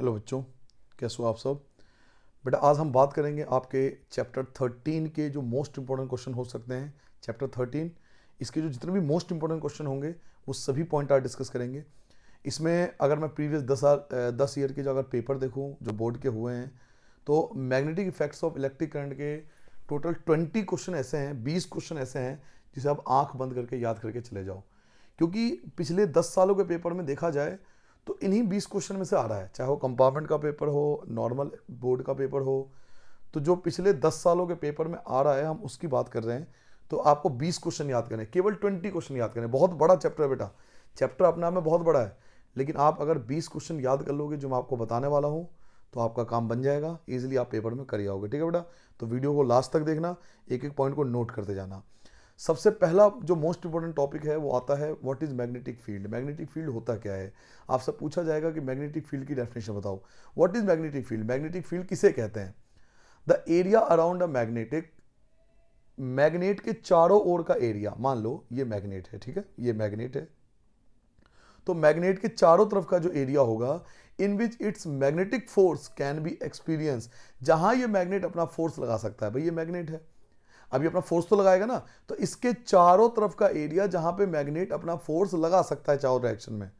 hello बच्चों कैसे हो आप सब बेटा आज हम बात करेंगे आपके चैप्टर थर्टीन के जो मोस्ट इंपॉर्टेंट क्वेश्चन हो सकते हैं चैप्टर थर्टीन इसके जो जितने भी मोस्ट इंपॉर्टेंट क्वेश्चन होंगे वो सभी पॉइंट आज डिस्कस करेंगे इसमें अगर मैं प्रीवियस दस साल दस ईयर के जो अगर पेपर देखूँ जो बोर्ड के हुए हैं तो magnetic effects of electric current के टोटल ट्वेंटी क्वेश्चन ऐसे हैं बीस क्वेश्चन ऐसे हैं जिसे आप आँख बंद करके याद करके चले जाओ क्योंकि पिछले दस सालों के पेपर में देखा जाए तो इन्हीं बीस क्वेश्चन में से आ रहा है चाहे वो कंपार्टमेंट का पेपर हो नॉर्मल बोर्ड का पेपर हो तो जो पिछले दस सालों के पेपर में आ रहा है हम उसकी बात कर रहे हैं तो आपको बीस क्वेश्चन याद करें केवल ट्वेंटी क्वेश्चन याद करें बहुत बड़ा चैप्टर है बेटा चैप्टर अपने आप में बहुत बड़ा है लेकिन आप अगर बीस क्वेश्चन याद कर लोगे जो मैं आपको बताने वाला हूँ तो आपका काम बन जाएगा ईजिली आप पेपर में कर आओगे ठीक है बेटा तो वीडियो को लास्ट तक देखना एक एक पॉइंट को नोट करते जाना सबसे पहला जो मोस्ट इंपॉर्टेंट टॉपिक है वो आता है what is magnetic field magnetic field होता क्या है आपसे पूछा जाएगा कि मैग्नेटिक फील्ड की डेफिनेशन बताओ what is magnetic field magnetic field किसे कहते हैं the area around a magnetic magnet के चारों ओर का एरिया मान लो ये मैग्नेट है ठीक है ये मैग्नेट है तो मैग्नेट के चारों तरफ का जो एरिया होगा in which its magnetic force can be experience जहां ये मैग्नेट अपना फोर्स लगा सकता है भाई ये मैग्नेट है अभी अपना फोर्स तो लगाएगा ना तो इसके चारों तरफ का एरिया जहां पे मैग्नेट अपना फोर्स लगा सकता है चारों डायरेक्शन में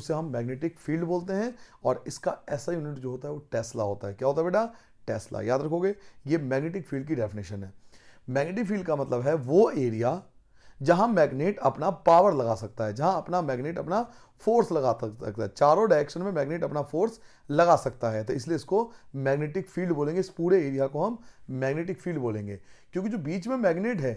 उसे हम मैग्नेटिक फील्ड बोलते हैं और इसका ऐसा यूनिट जो होता है वो टेस्ला होता है क्या होता है बेटा टेस्ला याद रखोगे ये मैग्नेटिक फील्ड की डेफिनेशन है मैग्नेटिक फील्ड का मतलब है वो एरिया जहां मैग्नेट अपना पावर लगा सकता है जहां अपना मैग्नेट अपना फोर्स लगा सकता है चारों डायरेक्शन में मैग्नेट अपना फोर्स लगा सकता है तो इसलिए इसको मैग्नेटिक फील्ड बोलेंगे इस पूरे एरिया को हम मैग्नेटिक फील्ड बोलेंगे क्योंकि जो बीच में मैग्नेट है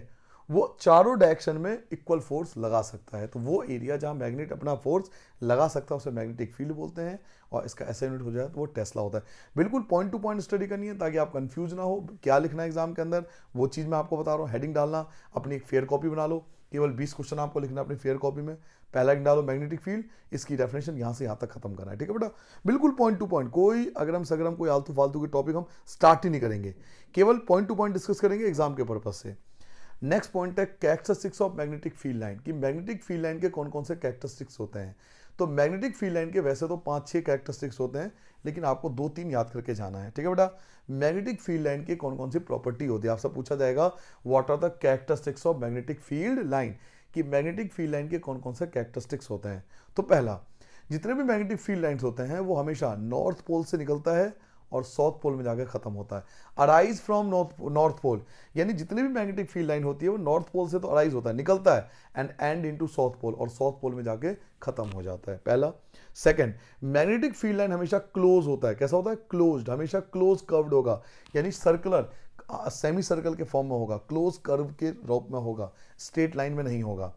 वो चारों डायरेक्शन में इक्वल फोर्स लगा सकता है तो वो एरिया जहाँ मैग्नेट अपना फोर्स लगा सकता है उसे मैग्नेटिक फील्ड बोलते हैं और इसका ऐसा यूनिट हो जाए तो वो टेस्ला होता है बिल्कुल पॉइंट टू पॉइंट स्टडी करनी है ताकि आप कन्फ्यूज ना हो क्या लिखना है एग्जाम के अंदर वो चीज़ मैं आपको बता रहा हूँ हेडिंग डालना अपनी एक फेयर कॉपी बना लो केवल 20 क्वेश्चन आपको लिखना अपनी फेयर कॉपी में पहला डालो मैग्नेटिक फील्ड इसकी डेफिनेशन यहाँ से यहाँ तक खत्म करना है ठीक है बेटा बिल्कुल पॉइंट टू पॉइंट कोई अगरम सगरम कोई आलतू फालतू के टॉपिक हम स्टार्ट ही नहीं करेंगे केवल पॉइंट टू पॉइंट डिस्कस करेंगे एग्जाम के पर्पज से नेक्स्ट पॉइंट है characteristics of magnetic field line कि मैग्नेटिक फील्ड लाइन के कौन कौन से कैरेक्टरिस्टिक्स होते हैं तो मैग्नेटिक फील्ड लाइन के वैसे तो पाँच छः कैरेक्टरिस्टिक्स होते हैं लेकिन आपको दो तीन याद करके जाना है ठीक है बेटा मैग्नेटिक फील्ड लाइन के कौन कौन सी प्रॉपर्टी होती है आपसे पूछा जाएगा what are the characteristics of magnetic field line कि मैग्नेटिक फील्ड लाइन के कौन कौन से कैरेक्टरिस्टिक्स होते हैं तो पहला जितने भी मैग्नेटिक फील्ड लाइन्स होते हैं वो हमेशा नॉर्थ पोल से निकलता है और साउथ पोल में जाकर खत्म होता है arise from north north pole यानी जितने भी मैग्नेटिक फील्ड लाइन होती है वो नॉर्थ पोल से तो अराइज होता है निकलता है end end into south pole और साउथ पोल में जाके खत्म हो जाता है पहला सेकंड मैग्नेटिक फील्ड लाइन हमेशा क्लोज होता है कैसा होता है क्लोज हमेशा क्लोज कर्व्ड होगा यानी सर्कुलर सेमी सर्कल के फॉर्म में होगा क्लोज कर्व के रूप में होगा स्ट्रेट लाइन में नहीं होगा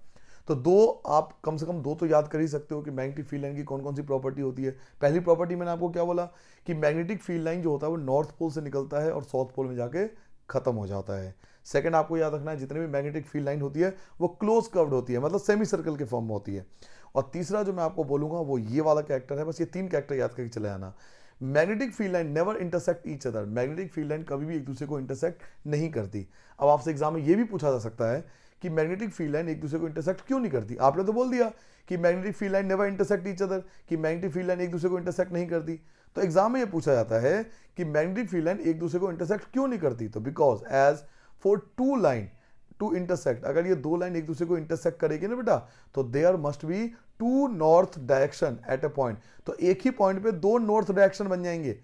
तो दो आप कम से कम दो तो याद कर ही सकते हो कि मैग्नेटिक फील्ड लाइन की कौन कौन सी प्रॉपर्टी होती है पहली प्रॉपर्टी मैंने आपको क्या बोला कि मैग्नेटिक फील्ड लाइन जो होता है वो नॉर्थ पोल से निकलता है और साउथ पोल में जाके ख़त्म हो जाता है सेकंड आपको याद रखना है जितने भी मैग्नेटिक फील्ड लाइन होती है वो क्लोज कर्व्ड होती है मतलब सेमी सर्कल के फॉर्म में होती है और तीसरा जो मैं आपको बोलूंगा वो ये वाला कैरेक्टर है बस ये तीन कैरेक्टर याद करके चले आना magnetic field line never intersect each other magnetic field line कभी भी एक दूसरे को इंटरसेक्ट नहीं करती अब आपसे एग्जाम में ये भी पूछा जा सकता है कि मैग्नेटिक फील्ड लाइन एक दूसरे को इंटरसेक्ट क्यों नहीं करती आपने तो बोल दिया कि magnetic field line never intersect each other कि मैग्नेटिक फील्ड लाइन एक दूसरे को इंटरसेक्ट नहीं करती तो एग्जाम में ये पूछा जाता है कि मैग्नेटिक फील्ड लाइन एक दूसरे को इंटरसेक्ट क्यों नहीं करती तो because as for two line to intersect अगर ये दो लाइन एक दूसरे को इंटरसेक्ट करेगी ना बेटा तो there must be two north direction at a point तो एक ही पॉइंट पे दो नॉर्थ डायरेक्शन बन जाएंगे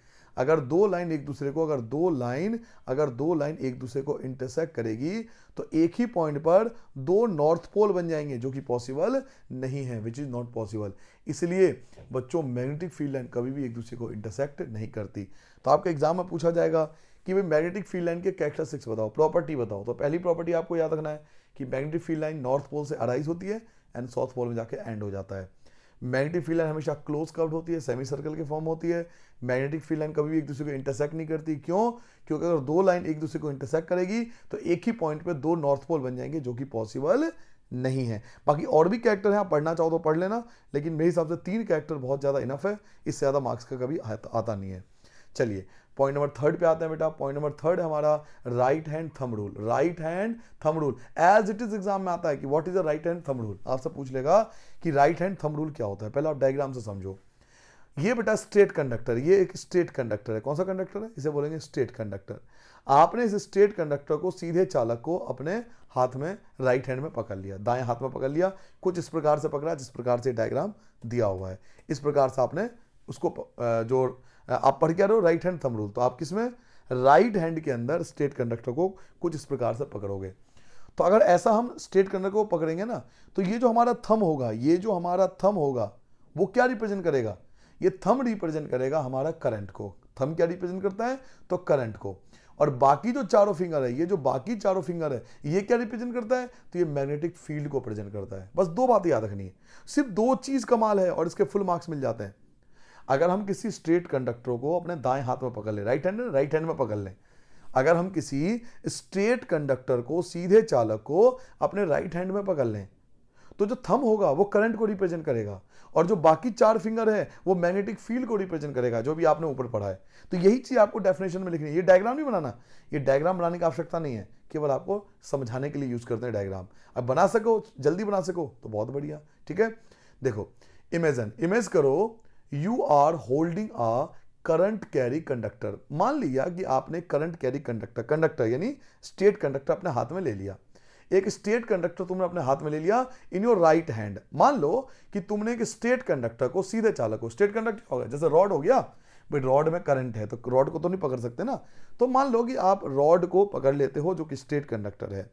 अगर दो लाइन एक दूसरे को अगर दो लाइन अगर दो लाइन एक दूसरे को इंटरसेक्ट करेगी तो एक ही पॉइंट पर दो नॉर्थ पोल बन जाएंगे जो कि पॉसिबल नहीं है विच इज़ नॉट पॉसिबल इसलिए बच्चों मैग्नेटिक फील्ड लाइन कभी भी एक दूसरे को इंटरसेक्ट नहीं करती तो आपके एग्जाम में पूछा जाएगा कि भाई मैग्नेटिक फील्ड लाइन के कैरेक्टरिस्टिक्स बताओ प्रॉपर्टी बताओ तो पहली प्रॉपर्टी आपको याद रखना है कि magnetic field line north pole से अराइज होती है एंड साउथ पोल में जाके एंड हो जाता है मैग्नेटिक फील्ड लाइन हमेशा क्लोज कर्व होती है सेमी सर्कल के फॉर्म होती है मैग्नेटिक फील्ड लाइन कभी भी एक दूसरे को इंटरसेक्ट नहीं करती क्यों क्योंकि अगर दो लाइन एक दूसरे को इंटरसेक्ट करेगी तो एक ही पॉइंट पर दो नॉर्थ पोल बन जाएंगे जो कि पॉसिबल नहीं है बाकी और भी कैरेक्टर हैं आप पढ़ना चाहो तो पढ़ लेना लेकिन मेरे हिसाब से तीन कैरेक्टर बहुत ज़्यादा इनफ है इससे ज़्यादा मार्क्स का कभी आता नहीं है चलिए पॉइंट नंबर थर्ड पे आते हैं बेटा पॉइंट नंबर थर्ड है हमारा right hand thumb rule right hand thumb rule as it is exam में आता है कि what is a right hand thumb rule आपसे पूछ लेगा कि राइट हैंड थम रूल क्या होता है पहले आप डायग्राम से समझो ये बेटा स्टेट कंडक्टर ये एक स्टेट कंडक्टर है कौन सा कंडक्टर है इसे बोलेंगे स्टेट कंडक्टर आपने इस स्टेट कंडक्टर को सीधे चालक को अपने हाथ में राइट हैंड में पकड़ लिया दाएं हाथ में पकड़ लिया कुछ इस प्रकार से पकड़ा जिस प्रकार से डायग्राम दिया हुआ है इस प्रकार से आपने उसको जो आप पढ़ क्या रहे हो राइट हैंड थम रूल तो आप किस में राइट हैंड के अंदर स्टेट कंडक्टर को कुछ इस प्रकार से पकड़ोगे तो अगर ऐसा हम स्टेट कंडक्टर को पकड़ेंगे ना तो ये जो हमारा थम होगा ये जो हमारा थम होगा वो क्या रिप्रेजेंट करेगा ये थम रिप्रेजेंट करेगा हमारा करंट को थम क्या रिप्रेजेंट करता है तो करंट को और बाकी जो चारों फिंगर है ये जो बाकी चारों फिंगर है ये क्या रिप्रेजेंट करता है तो ये मैग्नेटिक फील्ड को प्रेजेंट करता है बस दो बातें याद रखनी है सिर्फ दो चीज़ कमाल है और इसके फुल मार्क्स मिल जाते हैं अगर हम किसी स्ट्रेट कंडक्टर को अपने दाएं हाथ में पकड़ लें राइट हैंड राइट हैंड में पकड़ लें अगर हम किसी स्ट्रेट कंडक्टर को सीधे चालक को अपने राइट हैंड में पकड़ लें तो जो थम होगा वो करंट को रिप्रेजेंट करेगा और जो बाकी चार फिंगर है वो मैग्नेटिक फील्ड को रिप्रेजेंट करेगा जो भी आपने ऊपर पढ़ा है तो यही चीज़ आपको डेफिनेशन में लिखनी है ये डायग्राम नहीं बनाना ये डायग्राम बनाने की आवश्यकता नहीं है केवल आपको समझाने के लिए यूज़ करते हैं डायग्राम अब बना सको जल्दी बना सको तो बहुत बढ़िया ठीक है देखो इमेजन इमेज करो you are holding a current carry conductor मान लिया कि आपने करंट कैरी कंडक्टर कंडक्टर यानी स्टेट कंडक्टर अपने हाथ में ले लिया एक स्टेट कंडक्टर तुमने अपने हाथ में ले लिया इन योर राइट हैंड मान लो कि तुमने एक स्टेट कंडक्टर को सीधे चालक को स्टेट कंडक्टर हो गया जैसे रॉड हो गया भाई रॉड में करंट है तो रॉड को तो नहीं पकड़ सकते ना तो मान लो कि आप रॉड को पकड़ लेते हो जो कि स्टेट कंडक्टर है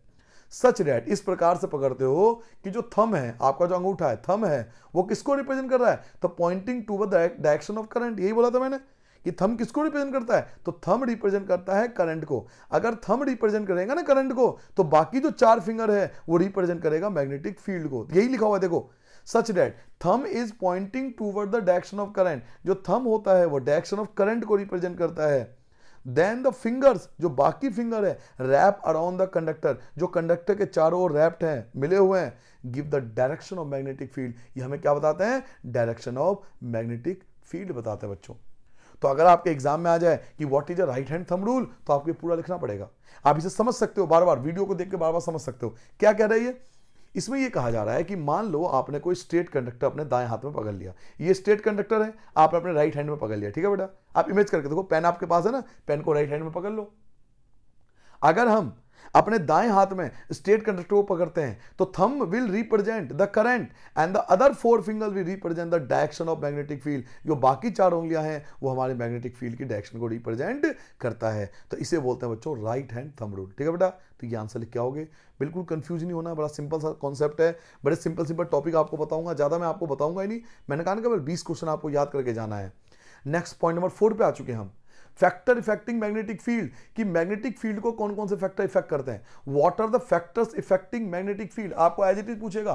सच डेट इस प्रकार से पकड़ते हो कि जो थम है आपका जो अंगूठा है थम है वो किसको रिप्रेजेंट कर रहा है तो pointing to direction of current यही बोला था मैंने कि थम किसको रिप्रेजेंट करता है तो थम रिप्रेजेंट करता है करंट को अगर थम रिप्रेजेंट करेगा ना करंट को तो बाकी जो चार फिंगर है वो रिप्रेजेंट करेगा मैग्नेटिक फील्ड को यही लिखा हुआ है देखो such that thumb is pointing toward the direction of current जो थम होता है वो डायरेक्शन ऑफ करंट को रिप्रेजेंट करता है देन द फिंगर्स जो बाकी फिंगर है रैप अराउंड द कंडक्टर जो कंडक्टर के चारों ओर रैप्ड हैं मिले हुए हैं give the direction of magnetic field ये हमें क्या बताते हैं डायरेक्शन ऑफ मैग्नेटिक फील्ड बताते हैं बच्चों तो अगर आपके एग्जाम में आ जाए कि what is a right hand thumb rule तो आपको पूरा लिखना पड़ेगा आप इसे समझ सकते हो बार बार वीडियो को देख के बार बार समझ सकते हो क्या कह रही है इसमें यह कहा जा रहा है कि मान लो आपने कोई स्ट्रेट कंडक्टर अपने दाएं हाथ में पकड़ लिया ये स्ट्रेट कंडक्टर है आपने अपने राइट हैंड में पकड़ लिया ठीक है बेटा आप इमेज करके देखो पेन आपके पास है ना पेन को राइट हैंड में पकड़ लो अगर हम अपने दाएं हाथ में स्टेट कंडक्टर को पकड़ते हैं तो thumb will represent the current and the other four finger will represent the direction of magnetic field जो बाकी चार उंगलियां हैं वो हमारे मैग्नेटिक फील्ड की डायरेक्शन को रिप्रेजेंट करता है तो इसे बोलते हैं बच्चों राइट हैंड थम रूल ठीक है बेटा तो ये आंसर लिख के आओगे बिल्कुल कंफ्यूज नहीं होना बड़ा सिंपल सा कॉन्सेप्ट है बड़े सिंपल सिंपल टॉपिक आपको बताऊंगा ज़्यादा मैं आपको बताऊंगा ही नहीं मैंने कहा ना कि बीस क्वेश्चन आपको याद करके जाना है नेक्स्ट पॉइंट नंबर फोर पे आ चुके हम फैक्टर इफेक्टिंग मैग्नेटिक फील्ड कि मैग्नेटिक फील्ड को कौन कौन से फैक्टर इफेक्ट करते हैं what are the factors affecting magnetic field आपको एज इट इज पूछेगा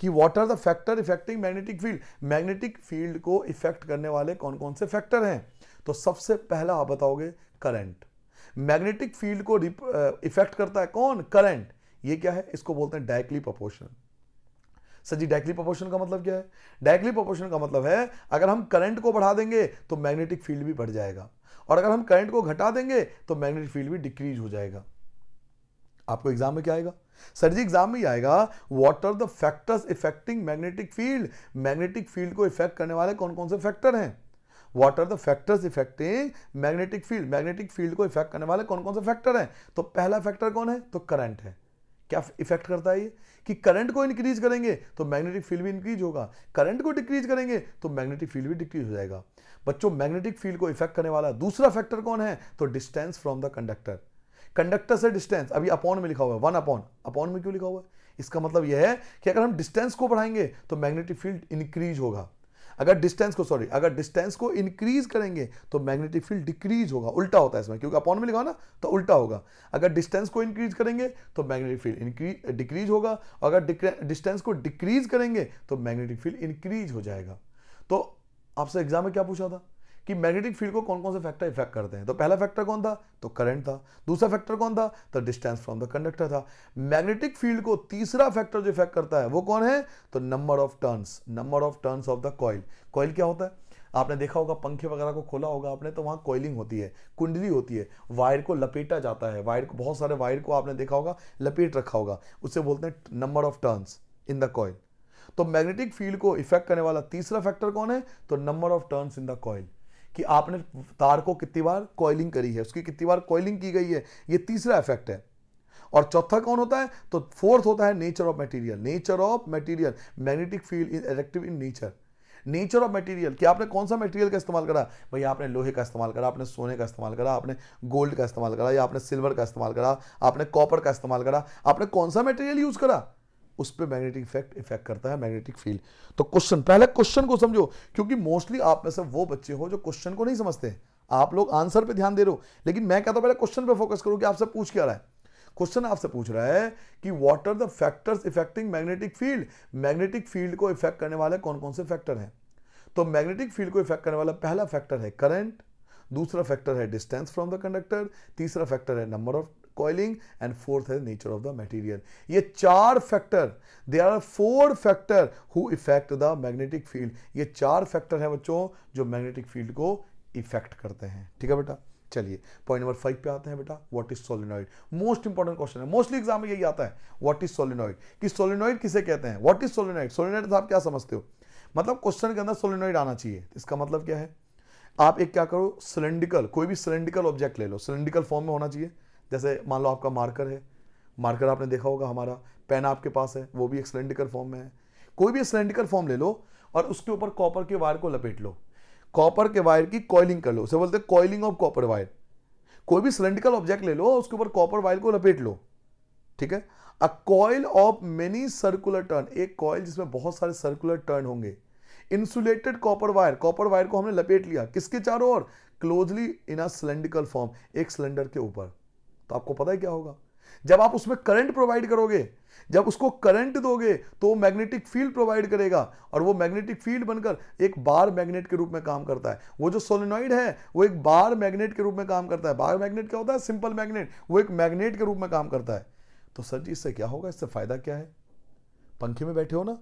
कि what are the factor affecting magnetic field magnetic field को इफेक्ट करने वाले कौन कौन से फैक्टर हैं तो सबसे पहला आप बताओगे करंट मैग्नेटिक फील्ड को इफेक्ट करता है कौन करंट ये क्या है इसको बोलते हैं directly proportion sir ji directly proportion का मतलब क्या है डायरेक्टली प्रोपोर्शन का मतलब है अगर हम करंट को बढ़ा देंगे तो मैग्नेटिक फील्ड भी बढ़ जाएगा और अगर हम करंट को घटा देंगे तो मैग्नेटिक फील्ड भी डिक्रीज हो जाएगा आपको एग्जाम में क्या आएगा सर जी एग्जाम में ही आएगा what are the factors affecting magnetic field magnetic field को इफेक्ट करने वाले कौन कौन से फैक्टर हैं what are the factors affecting magnetic field magnetic field को इफेक्ट करने वाले कौन कौन से फैक्टर हैं तो पहला फैक्टर कौन है तो करंट है क्या इफेक्ट करता है ये कि करंट को इंक्रीज करेंगे तो मैग्नेटिक फील्ड भी इंक्रीज होगा करंट को डिक्रीज करेंगे तो मैग्नेटिक फील्ड भी डिक्रीज हो जाएगा बच्चों मैग्नेटिक फील्ड को इफेक्ट करने वाला दूसरा फैक्टर कौन है तो distance from the conductor conductor से डिस्टेंस अभी अपॉन में लिखा हुआ है वन अपॉन अपॉन में क्यों लिखा हुआ है इसका मतलब यह है कि अगर हम डिस्टेंस को बढ़ाएंगे तो मैग्नेटिक फील्ड इंक्रीज होगा अगर डिस्टेंस को सॉरी अगर डिस्टेंस को इंक्रीज करेंगे तो मैग्नेटिक फील्ड डिक्रीज होगा उल्टा होता है इसमें क्योंकि अपॉन में लिखा ना तो उल्टा होगा अगर डिस्टेंस को इंक्रीज करेंगे तो मैग्नेटिक फील्ड डिक्रीज होगा अगर डिस्टेंस को डिक्रीज करेंगे तो मैग्नेटिक फील्ड इंक्रीज हो जाएगा तो आपसे एग्जाम में क्या पूछा था कि मैग्नेटिक फील्ड को कौन कौन से फैक्टर इफेक्ट करते हैं तो पहला फैक्टर कौन था तो करंट था दूसरा फैक्टर कौन था तो डिस्टेंस फ्रॉम द कंडक्टर था मैग्नेटिक फील्ड को तीसरा फैक्टर जो इफेक्ट करता है वो कौन है तो number of turns number of turns of the coil coil क्या होता है आपने देखा होगा पंखे वगैरह को खोला होगा आपने तो वहाँ कॉइलिंग होती है कुंडली होती है वायर को लपेटा जाता है वायर को बहुत सारे वायर को आपने देखा होगा लपेट रखा होगा उसे बोलते हैं number of turns in the coil तो मैग्नेटिक फील्ड को इफेक्ट करने वाला तीसरा फैक्टर कौन है तो number of turns in the coil कि आपने तार को कितनी बार कॉइलिंग करी है उसकी कितनी बार कॉइलिंग की गई है ये तीसरा इफेक्ट है और चौथा कौन होता है तो फोर्थ होता है nature of material nature of material magnetic field is adaptive in nature nature of material कि आपने कौन सा मटेरियल का इस्तेमाल करा भाई आपने लोहे का इस्तेमाल करा आपने सोने का इस्तेमाल करा आपने गोल्ड का इस्तेमाल करा या आपने सिल्वर का इस्तेमाल करा आपने कॉपर का इस्तेमाल करा आपने कौन सा मटेरियल यूज़ करा उस पर मैग्नेटिक इफेक्ट इफेक्ट करता है मैग्नेटिक फील्ड तो क्वेश्चन पहले क्वेश्चन को समझो क्योंकि मोस्टली आप में से वो बच्चे हो जो क्वेश्चन को नहीं समझते आप लोग आंसर पे ध्यान दे रहे हो लेकिन मैं कहता हूं पहले क्वेश्चन पे फोकस करो कि आपसे पूछ क्या रहा है क्वेश्चन आपसे पूछ रहा है कि what are the factors affecting magnetic field magnetic field को इफेक्ट करने वाले कौन कौन से फैक्टर हैं तो मैग्नेटिक फील्ड को इफेक्ट करने वाला पहला फैक्टर है करंट दूसरा फैक्टर है डिस्टेंस फ्रॉम द कंडक्टर तीसरा फैक्टर है number of coiling and fourth is nature of the material ये चार factor they are four factor who affect the magnetic field ये चार फैक्टर हैं बच्चों जो मैग्नेटिक फील्ड को इफेक्ट करते हैं ठीक है बेटा चलिए पॉइंट नंबर फाइव पे आते हैं बेटा what is solenoid most important question है मोस्टली एग्जाम में यही आता है व्हाट इज सोलिनॉइड कि सोलिनॉइड किसे कहते हैं व्हाट इज सोलिनॉइड सोलिनॉइड आप क्या समझते हो मतलब क्वेश्चन के अंदर सोलिनॉइड आना चाहिए इसका मतलब क्या है आप एक क्या करो सिलेंडिकल कोई भी सिलेंडिकल ऑब्जेक्ट ले लो सिलेंडिकल फॉर्म में होना चाहिए जैसे मान लो आपका मार्कर है मार्कर आपने देखा होगा हमारा पेन आपके पास है वो भी एक सिलेंडिकल फॉर्म में है कोई भी सिलेंडिकल फॉर्म ले लो और उसके ऊपर कॉपर के वायर को लपेट लो कॉपर के वायर की कॉइलिंग कर लो उसे बोलते हैं कॉइलिंग ऑफ कॉपर वायर कोई भी सिलेंडिकल ऑब्जेक्ट ले लो उसके ऊपर कॉपर वायर को लपेट लो ठीक है a coil of many circular turn एक कॉयल जिसमें बहुत सारे सर्कुलर टर्न होंगे insulated copper wire copper wire को हमने लपेट लिया किसके चारों ओर closely in a cylindrical form एक सिलेंडर के ऊपर तो आपको पता है क्या होगा जब आप उसमें करंट प्रोवाइड करोगे जब उसको करंट दोगे तो वो मैग्नेटिक फील्ड प्रोवाइड करेगा और वो मैग्नेटिक फील्ड बनकर एक बार मैग्नेट के रूप में काम करता है वो जो सोलिनॉइड है वो एक बार मैग्नेट के रूप में काम करता है बार मैग्नेट क्या होता है सिंपल मैग्नेट वो एक मैग्नेट के रूप में काम करता है तो सर जी इससे क्या होगा इससे फ़ायदा क्या है पंखे में बैठे हो ना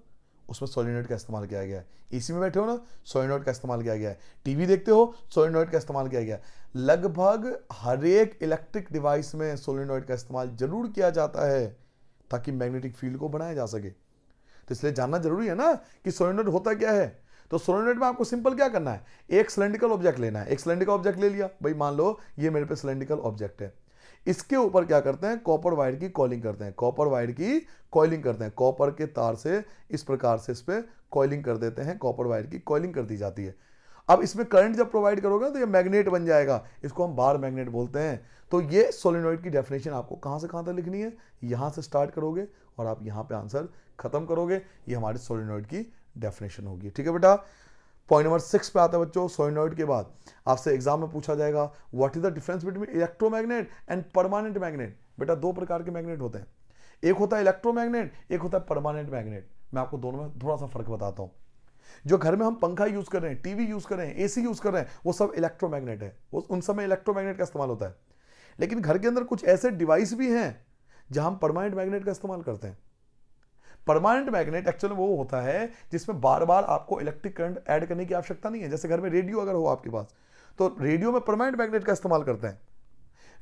उसमें सोलिनोइड का इस्तेमाल किया गया है एसी में बैठे हो ना सोलिनोइड का इस्तेमाल किया गया है टीवी देखते हो सोलिनोइड का इस्तेमाल किया गया है लगभग हर एक इलेक्ट्रिक डिवाइस में सोलिनोइड का इस्तेमाल जरूर किया जाता है ताकि मैग्नेटिक फील्ड को बढ़ाया जा सके तो इसलिए जानना जरूरी है ना कि सोलिनोइड होता क्या है तो सोलिनोइड में आपको सिंपल क्या करना है एक सिलेंडिकल ऑब्जेक्ट लेना है एक सिलेंडिकल ऑब्जेक्ट ले लिया भाई मान लो ये मेरे पे सिलेंडिकल ऑब्जेक्ट है इसके ऊपर क्या करते हैं कॉपर वायर की कॉलिंग करते हैं कॉपर वायर की कॉलिंग करते हैं कॉपर के तार से इस प्रकार से इस पर कॉलिंग कर देते हैं कॉपर वायर की कॉलिंग कर दी जाती है अब इसमें करंट जब प्रोवाइड करोगे तो ये मैग्नेट बन जाएगा इसको हम बार मैग्नेट बोलते हैं तो ये सोलिनोइड की डेफिनेशन आपको कहाँ से कहाँ तक लिखनी है यहाँ से स्टार्ट करोगे और आप यहाँ पे आंसर खत्म करोगे ये हमारे सोलिनोइड की डेफिनेशन होगी ठीक है बेटा पॉइंट नंबर सिक्स पे आता है बच्चों सोइनॉइड के बाद आपसे एग्जाम में पूछा जाएगा what is the difference between electromagnet and permanent magnet बेटा दो प्रकार के मैग्नेट होते हैं एक होता है इलेक्ट्रोमैग्नेट एक होता है परमानेंट मैग्नेट मैं आपको दोनों में थोड़ा सा फर्क बताता हूँ जो घर में हम पंखा यूज कर रहे हैं टीवी यूज कर रहे हैं एसी यूज कर रहे हैं वो सब इलेक्ट्रोमैग्नेट है वो उन समय इलेक्ट्रोमैग्नेट का इस्तेमाल होता है लेकिन घर के अंदर कुछ ऐसे डिवाइस भी हैं जहां हम परमानेंट मैग्नेट का इस्तेमाल करते हैं परमानेंट मैग्नेट एक्चुअल में वो होता है जिसमें बार बार आपको इलेक्ट्रिक करंट ऐड करने की आवश्यकता नहीं है जैसे घर में रेडियो अगर हो आपके पास तो रेडियो में परमानेंट मैग्नेट का इस्तेमाल करते हैं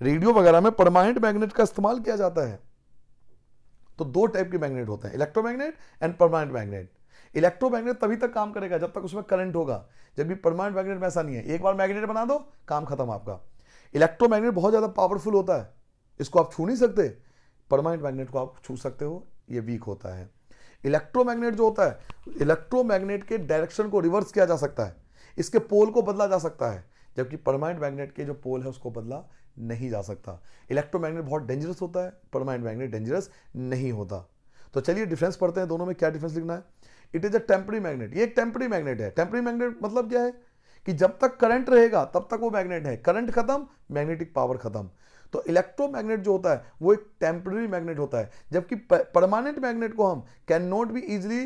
रेडियो वगैरह में परमानेंट मैग्नेट का इस्तेमाल किया जाता है तो दो टाइप के मैग्नेट होते हैं electromagnet and permanent magnet electromagnet तभी तक काम करेगा जब तक उसमें करंट होगा जब भी परमानेंट मैग्नेट में ऐसा नहीं है एक बार मैग्नेट बना दो काम खत्म आपका इलेक्ट्रोमैग्नेट बहुत ज़्यादा पावरफुल होता है इसको आप छू नहीं सकते परमानेंट मैग्नेट को आप छू सकते हो ये वीक होता है इलेक्ट्रोमैग्नेट जो होता है इलेक्ट्रोमैग्नेट के डायरेक्शन को रिवर्स किया जा सकता है इसके पोल को बदला जा सकता है जबकि परमानेंट मैग्नेट के जो पोल है उसको बदला नहीं जा सकता इलेक्ट्रोमैग्नेट बहुत डेंजरस होता है परमानेंट मैग्नेट डेंजरस नहीं होता तो चलिए डिफरेंस पढ़ते हैं दोनों में क्या डिफरेंस लिखना है it is a temporary magnet ये एक टेम्परी मैग्नेट है टेम्परी मैग्नेट मतलब क्या है कि जब तक करंट रहेगा तब तक वो मैग्नेट है करंट खत्म मैग्नेटिक पावर खत्म तो इलेक्ट्रोमैग्नेट जो होता है वो एक टेम्पररी मैग्नेट होता है जबकि परमानेंट मैग्नेट को हम can not be easily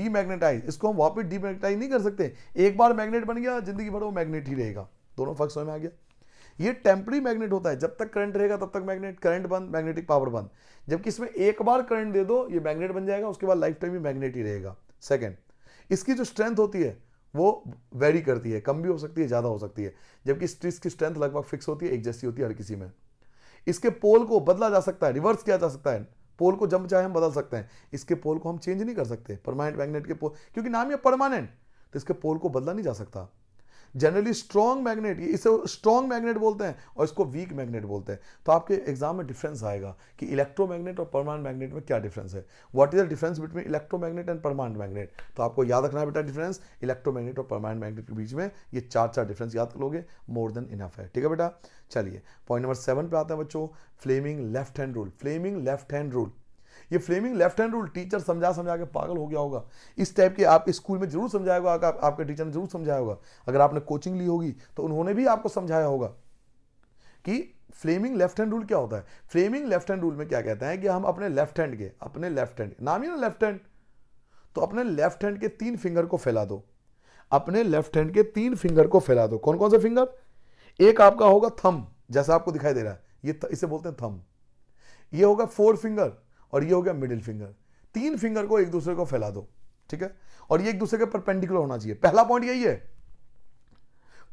demagnetize इसको हम वापस डीमैग्नेटाइज नहीं कर सकते एक बार मैग्नेट बन गया जिंदगी भर वो मैग्नेट ही रहेगा दोनों फर्क समझ में आ गया ये टेम्प्रेरी मैग्नेट होता है जब तक करंट रहेगा तब तक मैग्नेट करंट बंद मैग्नेटिक पावर बंद जबकि इसमें एक बार करंट दे दो ये मैग्नेट बन जाएगा उसके बाद लाइफ टाइम भी मैग्नेट ही रहेगा सेकेंड इसकी जो स्ट्रेंथ होती है वो वेरी करती है कम भी हो सकती है ज़्यादा हो सकती है जबकि स्ट्रिस की स्ट्रेंथ लगभग फिक्स होती है एक जैसी होती है हर किसी में इसके पोल को बदला जा सकता है रिवर्स किया जा सकता है पोल को जब चाहे हम बदल सकते हैं इसके पोल को हम चेंज नहीं कर सकते परमानेंट मैग्नेट के पोल क्योंकि नाम ये परमानेंट तो इसके पोल को बदला नहीं जा सकता जनरली स्ट्रॉन्ग मैग्नेट इसे स्ट्रॉन्ग मैग्नेट बोलते हैं और इसको वीक मैग्नेट बोलते हैं तो आपके एग्जाम में डिफरेंस आएगा कि इलेक्ट्रोमैग्नेट और परमानेंट मैग्नेट में क्या डिफरेंस है what is the difference between electromagnet and permanent magnet तो आपको याद रखना है बेटा डिफरेंस इलेक्ट्रोमैग्नेट और परमानेंट मैग्नेट के बीच में ये चार चार डिफरेंस याद करोगे मोर देन इनफ है ठीक है बेटा चलिए पॉइंट नंबर सेवन पे आते हैं बच्चों Fleming left hand rule Fleming left hand rule ये Fleming left hand rule teacher समझा समझा के पागल हो गया होगा इस टाइप के आप स्कूल में जरूर समझाया होगा आप, आपके टीचर ने जरूर समझाया होगा अगर आपने कोचिंग ली होगी तो उन्होंने भी आपको समझाया होगा कि फ्लेमिंग लेफ्ट हैंड रूल क्या होता है फ्लेमिंग लेफ्ट हैंड रूल में क्या कहते हैं कि हम अपने लेफ्ट हैंड के अपने लेफ्ट हैंड नाम ही ना लेफ्ट हैंड तो अपने लेफ्ट हैंड के तीन फिंगर को फैला दो अपने लेफ्ट हैंड के तीन फिंगर को फैला दो कौन कौन से फिंगर एक आपका होगा थम जैसा आपको दिखाई दे रहा है ये इसे बोलते हैं थम ये होगा फोर फिंगर और ये हो गया मिडिल फिंगर तीन फिंगर को एक दूसरे को फैला दो ठीक है और ये एक दूसरे के परपेंडिकुलर होना चाहिए पहला पॉइंट यही है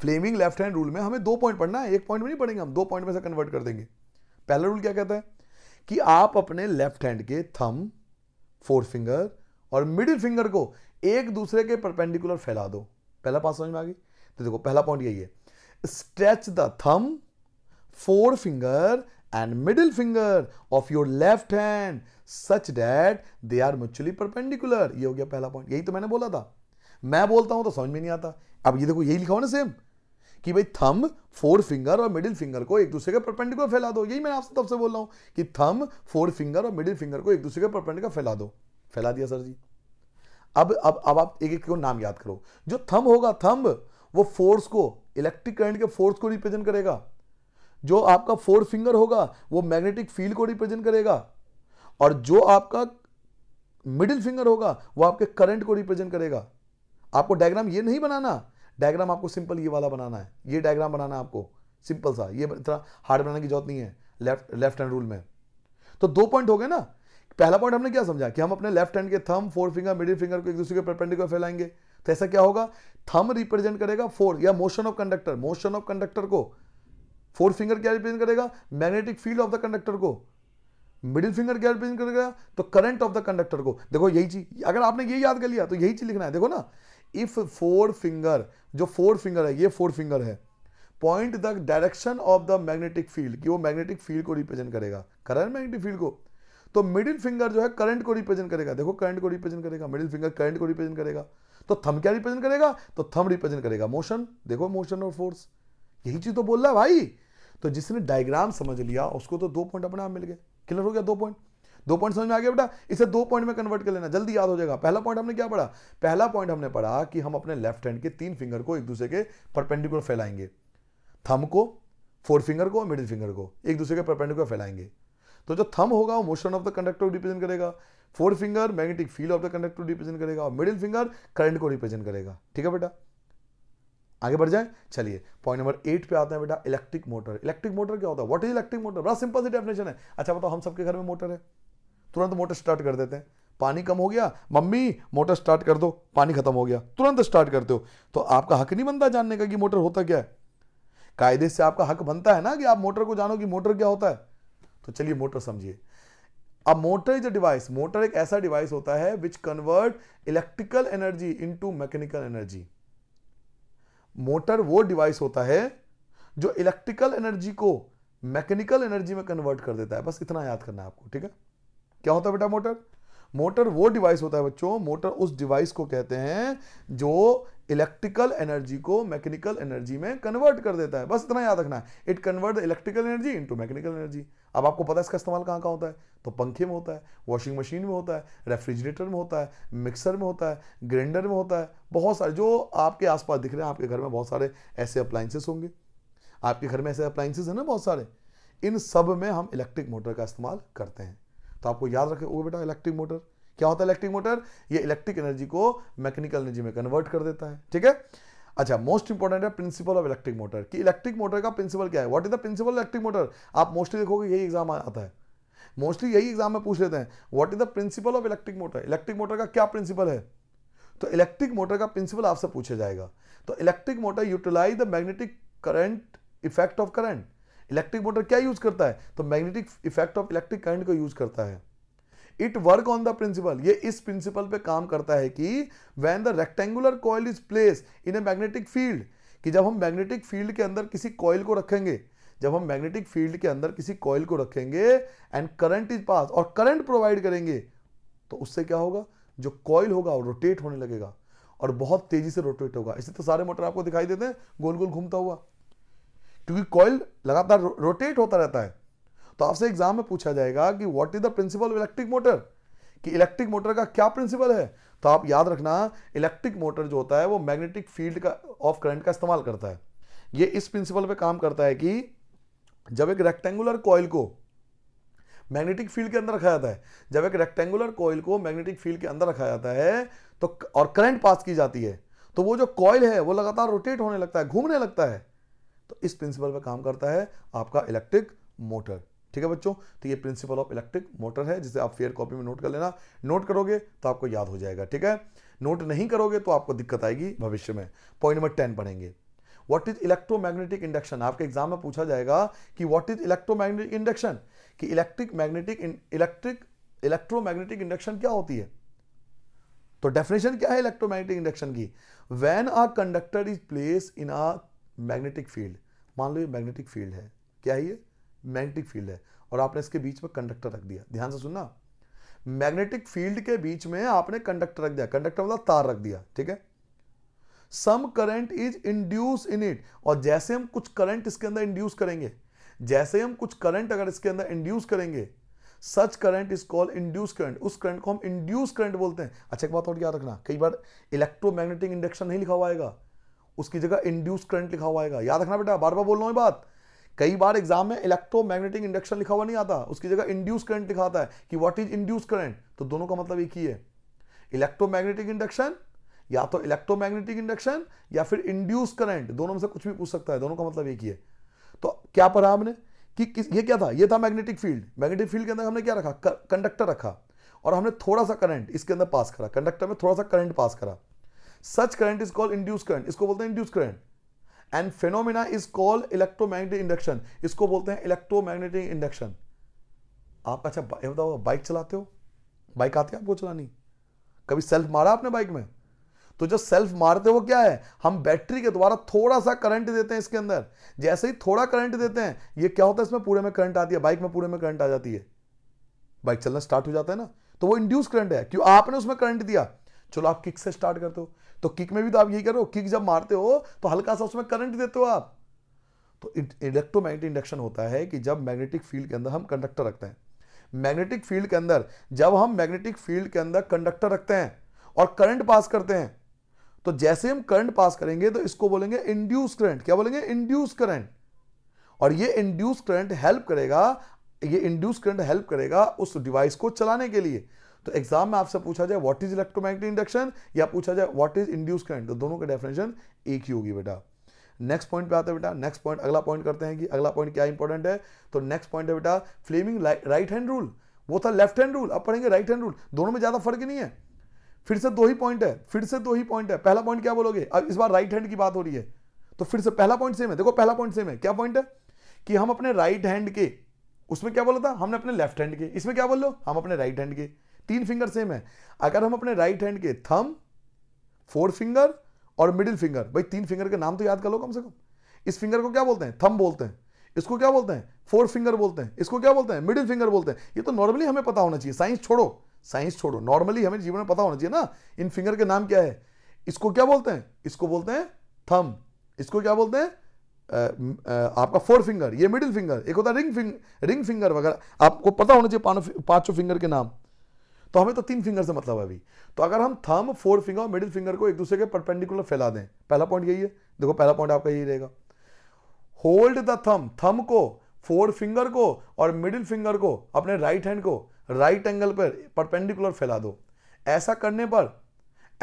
फ्लेमिंग लेफ्ट हैंड रूल में हमें दो पॉइंट पढ़ना है एक पॉइंट में नहीं पढ़ेंगे हम दो पॉइंट में से कन्वर्ट कर देंगे पहला रूल क्या कहता है कि आप अपने लेफ्ट हैंड के थम फोर फिंगर और मिडिल फिंगर को एक दूसरे के परपेंडिकुलर फैला दो पहला पास समझ में आ गई तो देखो पहला पॉइंट यही है stretch the thumb four finger and middle finger of your left hand such that they are mutually perpendicular ये हो गया पहला पॉइंट यही तो मैंने बोला था मैं बोलता हूं तो समझ में नहीं आता अब ये देखो यही लिखा हो ना सेम कि भाई थंब फोर फिंगर और मिडिल फिंगर को एक दूसरे के परपेंडिकुलर फैला दो यही मैं आपसे तब से बोल रहा हूं कि थंब फोर फिंगर और मिडिल फिंगर को एक दूसरे के परपेंडिकुलर फैला दो फैला दिया सर जी अब अब अब आप एक एक को नाम याद करो जो थंब होगा थंब वो फोर्स को इलेक्ट्रिक करंट के फोर्स को रिप्रेजेंट करेगा जो आपका फोर फिंगर होगा वो मैग्नेटिक फील्ड को रिप्रेजेंट करेगा और जो आपका मिडिल फिंगर होगा वो आपके करंट को रिप्रेजेंट करेगा आपको डायग्राम ये नहीं बनाना डायग्राम आपको सिंपल ये वाला बनाना है ये डायग्राम बनाना आपको सिंपल सा ये इतना हार्ड बनाने की जरूरत नहीं है लेफ्ट लेफ्ट हैंड रूल में तो दो पॉइंट हो गए ना पहला पॉइंट हमने क्या समझा कि हम अपने लेफ्ट हैंड के thumb four finger middle finger को एक दूसरे के परपेंडिकुलर फैलाएंगे तो ऐसा क्या होगा थम रिप्रेजेंट करेगा फोर या motion of conductor motion of conductor को फोर फिंगर क्या रिप्रेजेंट करेगा magnetic field of the conductor को मिडिल फिंगर क्या रिप्रेजेंट करेगा तो करंट ऑफ द कंडक्टर को देखो यही चीज अगर आपने ये याद कर लिया तो यही चीज लिखना है देखो ना इफ फोर फिंगर जो फोर फिंगर है ये फोर फिंगर है point the direction of the magnetic field कि वो मैग्नेटिक फील्ड को रिप्रेजेंट करेगा करंट मैग्नेटिक फील्ड को तो मिडिल फिंगर जो है करंट को रिप्रेजेंट करेगा देखो करंट को रिप्रेजेंट करेगा मिडिल फिंगर करंट को रिप्रेजेंट करेगा तो थम क्या रिप्रेजेंट करेगा तो थम रिप्रेजेंट करेगा मोशन देखो मोशन और फोर्स यही चीज तो बोल रहा है भाई तो जिसने डायग्राम समझ लिया उसको तो दो पॉइंट अपने आप मिल गए क्लियर हो गया दो पॉइंट दो पॉइंट समझ में आ गया बेटा इसे दो पॉइंट में कन्वर्ट कर लेना जल्दी याद हो जाएगा पहला पॉइंट हमने क्या पढ़ा पहला पॉइंट हमने पढ़ा कि हम अपने लेफ्ट हैंड के तीन फिंगर को एक दूसरे के परपेंडिकुलर फैलाएंगे थम को फोर फिंगर को और मिडिल फिंगर को एक दूसरे के परपेंडिकुलर फैलाएंगे तो जो थम होगा वो मोशन ऑफ द कंडक्टर को रिप्रेजेंट करेगा four finger magnetic field of the conductor को रिप्रेजेंट करेगा और मिडिल फिंगर करंट को रिप्रेजेंट करेगा ठीक है बेटा आगे बढ़ जाए चलिए पॉइंट नंबर एट पे आते हैं बेटा इलेक्ट्रिक मोटर इलेक्ट्रिक मोटर क्या होता है व्हाट इज इलेक्ट्रिक मोटर बड़ा सिंपल सी डेफिनेशन है अच्छा बताओ हम सबके घर में मोटर है तुरंत मोटर स्टार्ट कर देते हैं पानी कम हो गया मम्मी मोटर स्टार्ट कर दो पानी खत्म हो गया तुरंत स्टार्ट करते हो तो आपका हक नहीं बनता जानने का कि मोटर होता क्या है कायदे से आपका हक बनता है ना कि आप मोटर को जानो कि मोटर क्या होता है तो चलिए मोटर समझिए अब motor is a device motor एक ऐसा डिवाइस होता है which convert electrical energy into mechanical energy motor वो डिवाइस होता है जो इलेक्ट्रिकल एनर्जी को मैकेनिकल एनर्जी में कन्वर्ट कर देता है बस इतना याद करना है आपको ठीक है क्या होता है बेटा मोटर मोटर वो डिवाइस होता है बच्चों मोटर उस डिवाइस को कहते हैं जो इलेक्ट्रिकल एनर्जी को मैकेनिकल एनर्जी में कन्वर्ट कर देता है बस इतना याद रखना है it convert electrical energy into mechanical energy अब आपको पता है इसका इस्तेमाल कहाँ कहाँ होता है तो पंखे में होता है वॉशिंग मशीन में होता है रेफ्रिजरेटर में होता है मिक्सर में होता है ग्राइंडर में होता है बहुत सारे जो आपके आसपास दिख रहे हैं आपके घर में बहुत सारे ऐसे अप्लाइंसेस होंगे आपके घर में ऐसे अप्लाइंसेज हैं ना बहुत सारे इन सब में हम इलेक्ट्रिक मोटर का इस्तेमाल करते हैं तो आपको याद रखें ओ बेटा इलेक्ट्रिक मोटर क्या होता है इलेक्ट्रिक मोटर ये इलेक्ट्रिक एनर्जी को मैकेनिकल एनर्जी में कन्वर्ट कर देता है ठीक है अच्छा मोस्ट इंपॉर्टेंट है प्रिंसिपल ऑफ इलेक्ट्रिक मोटर कि इलेक्ट्रिक मोटर का प्रिंसिपल क्या है what is the principle electric motor आप मोस्टली देखोगे यही एग्जाम आता है मोस्टली यही एग्जाम में पूछ लेते हैं what is the principle of electric motor electric motor का क्या प्रिंसिपल है तो इलेक्ट्रिक मोटर का प्रिंसिपल आपसे पूछा जाएगा तो electric motor utilize the magnetic current effect of current electric motor क्या यूज करता है तो magnetic effect of electric current को यूज करता है it work on the principle ये इस प्रिंसिपल पे काम करता है कि when the rectangular coil is place in a magnetic field कि जब हम मैग्नेटिक फील्ड के अंदर किसी कॉयल को रखेंगे जब हम मैग्नेटिक फील्ड के अंदर किसी कॉयल को रखेंगे एंड करंट इज पास और करंट प्रोवाइड करेंगे तो उससे क्या होगा जो कॉयल होगा वो रोटेट होने लगेगा और बहुत तेजी से रोटेट होगा इससे तो सारे मोटर आपको दिखाई देते हैं गोल गोल घूमता हुआ क्योंकि कॉयल लगातार रोटेट होता रहता है तो आपसे एग्जाम में पूछा जाएगा कि what is the principle of electric motor कि इलेक्ट्रिक मोटर का क्या प्रिंसिपल है तो आप याद रखना इलेक्ट्रिक मोटर जो होता है वो मैग्नेटिक फील्ड का ऑफ करंट का इस्तेमाल करता है ये इस प्रिंसिपल पे काम करता है कि जब एक रेक्टेंगुलर कॉयल को मैग्नेटिक फील्ड के अंदर रखा जाता है जब एक रेक्टेंगुलर कॉयल को मैग्नेटिक फील्ड के अंदर रखा जाता है तो और करंट पास की जाती है तो वो जो कॉयल है वो लगातार रोटेट होने लगता है घूमने लगता है तो इस प्रिंसिपल पर काम करता है आपका इलेक्ट्रिक मोटर ठीक है बच्चों तो ये प्रिंसिपल ऑफ इलेक्ट्रिक मोटर है जिसे आप फेयर कॉपी में नोट कर लेना नोट करोगे तो आपको याद हो जाएगा ठीक है नोट नहीं करोगे तो आपको दिक्कत आएगी भविष्य में पॉइंट नंबर टेन पढ़ेंगे व्हाट इज इलेक्ट्रोमैग्नेटिक इंडक्शन आपके एग्जाम में पूछा जाएगा कि व्हाट इज इलेक्ट्रोमैग्नेटिक इंडक्शन कि electric magnetic electric electromagnetic induction क्या होती है तो डेफिनेशन क्या है इलेक्ट्रोमैग्नेटिक इंडक्शन की when a conductor is place in a magnetic field मान लो ये मैग्नेटिक फील्ड है क्या है ये मैग्नेटिक फील्ड है और आपने इसके बीच में कंडक्टर रख दिया ध्यान से सुनना मैग्नेटिक फील्ड के बीच में आपने कंडक्टर रख दिया कंडक्टर वाला मतलब तार रख दिया ठीक है some current is induce in it और जैसे हम कुछ करंट इसके अंदर इंड्यूस करेंगे जैसे हम कुछ करंट अगर इसके अंदर इंड्यूस करेंगे such current is called induce current उस करंट को हम इंड्यूस करंट बोलते हैं अच्छा एक बात और याद रखना कई बार इलेक्ट्रोमैग्नेटिक इंडक्शन नहीं लिखा हुआ आएगा उसकी जगह इंड्यूस करंट लिखा हुआ आएगा याद रखना बेटा बार बार बोल रहा हूँ बात कई बार एग्जाम में इलेक्ट्रोमैग्नेटिक इंडक्शन लिखा हुआ नहीं आता उसकी जगह इंड्यूस करंट लिखा आता है कि व्हाट इज इंड्यूस करंट तो दोनों का मतलब एक ही है इलेक्ट्रोमैग्नेटिक इंडक्शन या तो इलेक्ट्रोमैग्नेटिक इंडक्शन या फिर इंड्यूस करंट दोनों में से कुछ भी पूछ सकता है दोनों का मतलब एक ही है तो क्या पढ़ा हमने कि किस ये क्या था ये था मैग्नेटिक फील्ड मैग्नेटिक फील्ड के अंदर हमने क्या रखा कंडक्टर रखा और हमने थोड़ा सा करंट इसके अंदर पास करा कंडक्टर में थोड़ा सा करंट पास करा such current is called induce current इसको बोलते हैं induce current and phenomena is called electromagnetic induction इसको बोलते हैं इलेक्ट्रोमैग्नेटिक इंडक्शन आप अच्छा ये बताओ बाइक चलाते हो बाइक आती है आपको चलानी कभी सेल्फ मारा आपने बाइक में तो जब सेल्फ मारते हो क्या है हम बैटरी के द्वारा थोड़ा सा करंट देते हैं इसके अंदर जैसे ही थोड़ा करंट देते हैं ये क्या होता है इसमें पूरे में करंट आती है बाइक में पूरे में करंट आ जाती है बाइक चलना स्टार्ट हो जाता है ना तो वो इंड्यूस करंट है क्यों आपने उसमें करंट दिया चलो आप किक से स्टार्ट करते हो तो किक में भी तो आप यही करो किक जब मारते हो तो हल्का सा उसमें करंट देते हो आप तो इलेक्ट्रोमैग्नेटिक इंडक्शन होता है कि जब मैग्नेटिक फील्ड के अंदर हम कंडक्टर रखते हैं मैग्नेटिक फील्ड के अंदर जब हम मैग्नेटिक फील्ड के अंदर कंडक्टर रखते हैं और करंट पास करते हैं तो जैसे हम करंट पास करेंगे तो इसको बोलेंगे इंड्यूस करंट क्या बोलेंगे इंड्यूस करंट और ये इंड्यूस करंट हेल्प करेगा ये इंड्यूस करंट हेल्प करेगा उस डिवाइस को चलाने के लिए तो एग्जाम में आपसे पूछा जाए व्हाट इज इलेक्ट्रोमैग्नेटिक इंडक्शन या पूछा जाए व्हाट इज इंड्यूस करंट तो दोनों का डेफिनेशन एक ही होगी बेटा नेक्स्ट पॉइंट पे आते हैं बेटा नेक्स्ट पॉइंट अगला पॉइंट करते हैं कि अगला पॉइंट क्या इंपॉर्टेंट है तो नेक्स्ट पॉइंट है बेटा फ्लेमिंग राइट हैंड रूल वो था लेफ्ट हैंड रूल अब पढ़ेंगे राइट हैंड रूल दोनों में ज़्यादा फर्क नहीं है फिर से दो ही पॉइंट है फिर से दो ही पॉइंट है पहला पॉइंट क्या बोलोगे अब इस बार राइट हैंड की बात हो रही है तो फिर से पहला पॉइंट सेम है देखो पहला पॉइंट सेम है क्या पॉइंट है कि हम अपने राइट हैंड के उसमें क्या बोला था हमने अपने लेफ्ट हैंड के इसमें क्या बोल लो हम अपने राइट हैंड के तीन फिंगर सेम है अगर हम अपने राइट हैंड के थम फोर फिंगर और मिडिल फिंगर भाई तीन फिंगर के नाम तो याद कर लो कम से कम इस फिंगर को क्या बोलते हैं थम बोलते हैं इसको क्या बोलते हैं फोर फिंगर बोलते हैं इसको क्या बोलते हैं मिडिल फिंगर बोलते हैं ये तो नॉर्मली हमें पता होना चाहिए साइंस छोड़ो साइंस छोड़ो नॉर्मली हमें जीवन में पता होना चाहिए ना इन फिंगर के नाम क्या है इसको क्या बोलते हैं इसको बोलते हैं थम इसको क्या बोलते हैं आपका फोर फिंगर ये मिडिल फिंगर एक होता है रिंग फिंग रिंग फिंगर वगैरह आपको पता होना चाहिए पांचों फिंगर के नाम तो हमें तो तीन फिंगर से मतलब है अभी तो अगर हम थम फोर फिंगर और मिडिल फिंगर को एक दूसरे के परपेंडिकुलर फैला दें पहला पॉइंट यही है देखो पहला पॉइंट आपका यही रहेगा होल्ड द थम थम को फोर फिंगर को और मिडिल फिंगर को अपने राइट हैंड को राइट एंगल पर परपेंडिकुलर फैला दो ऐसा करने पर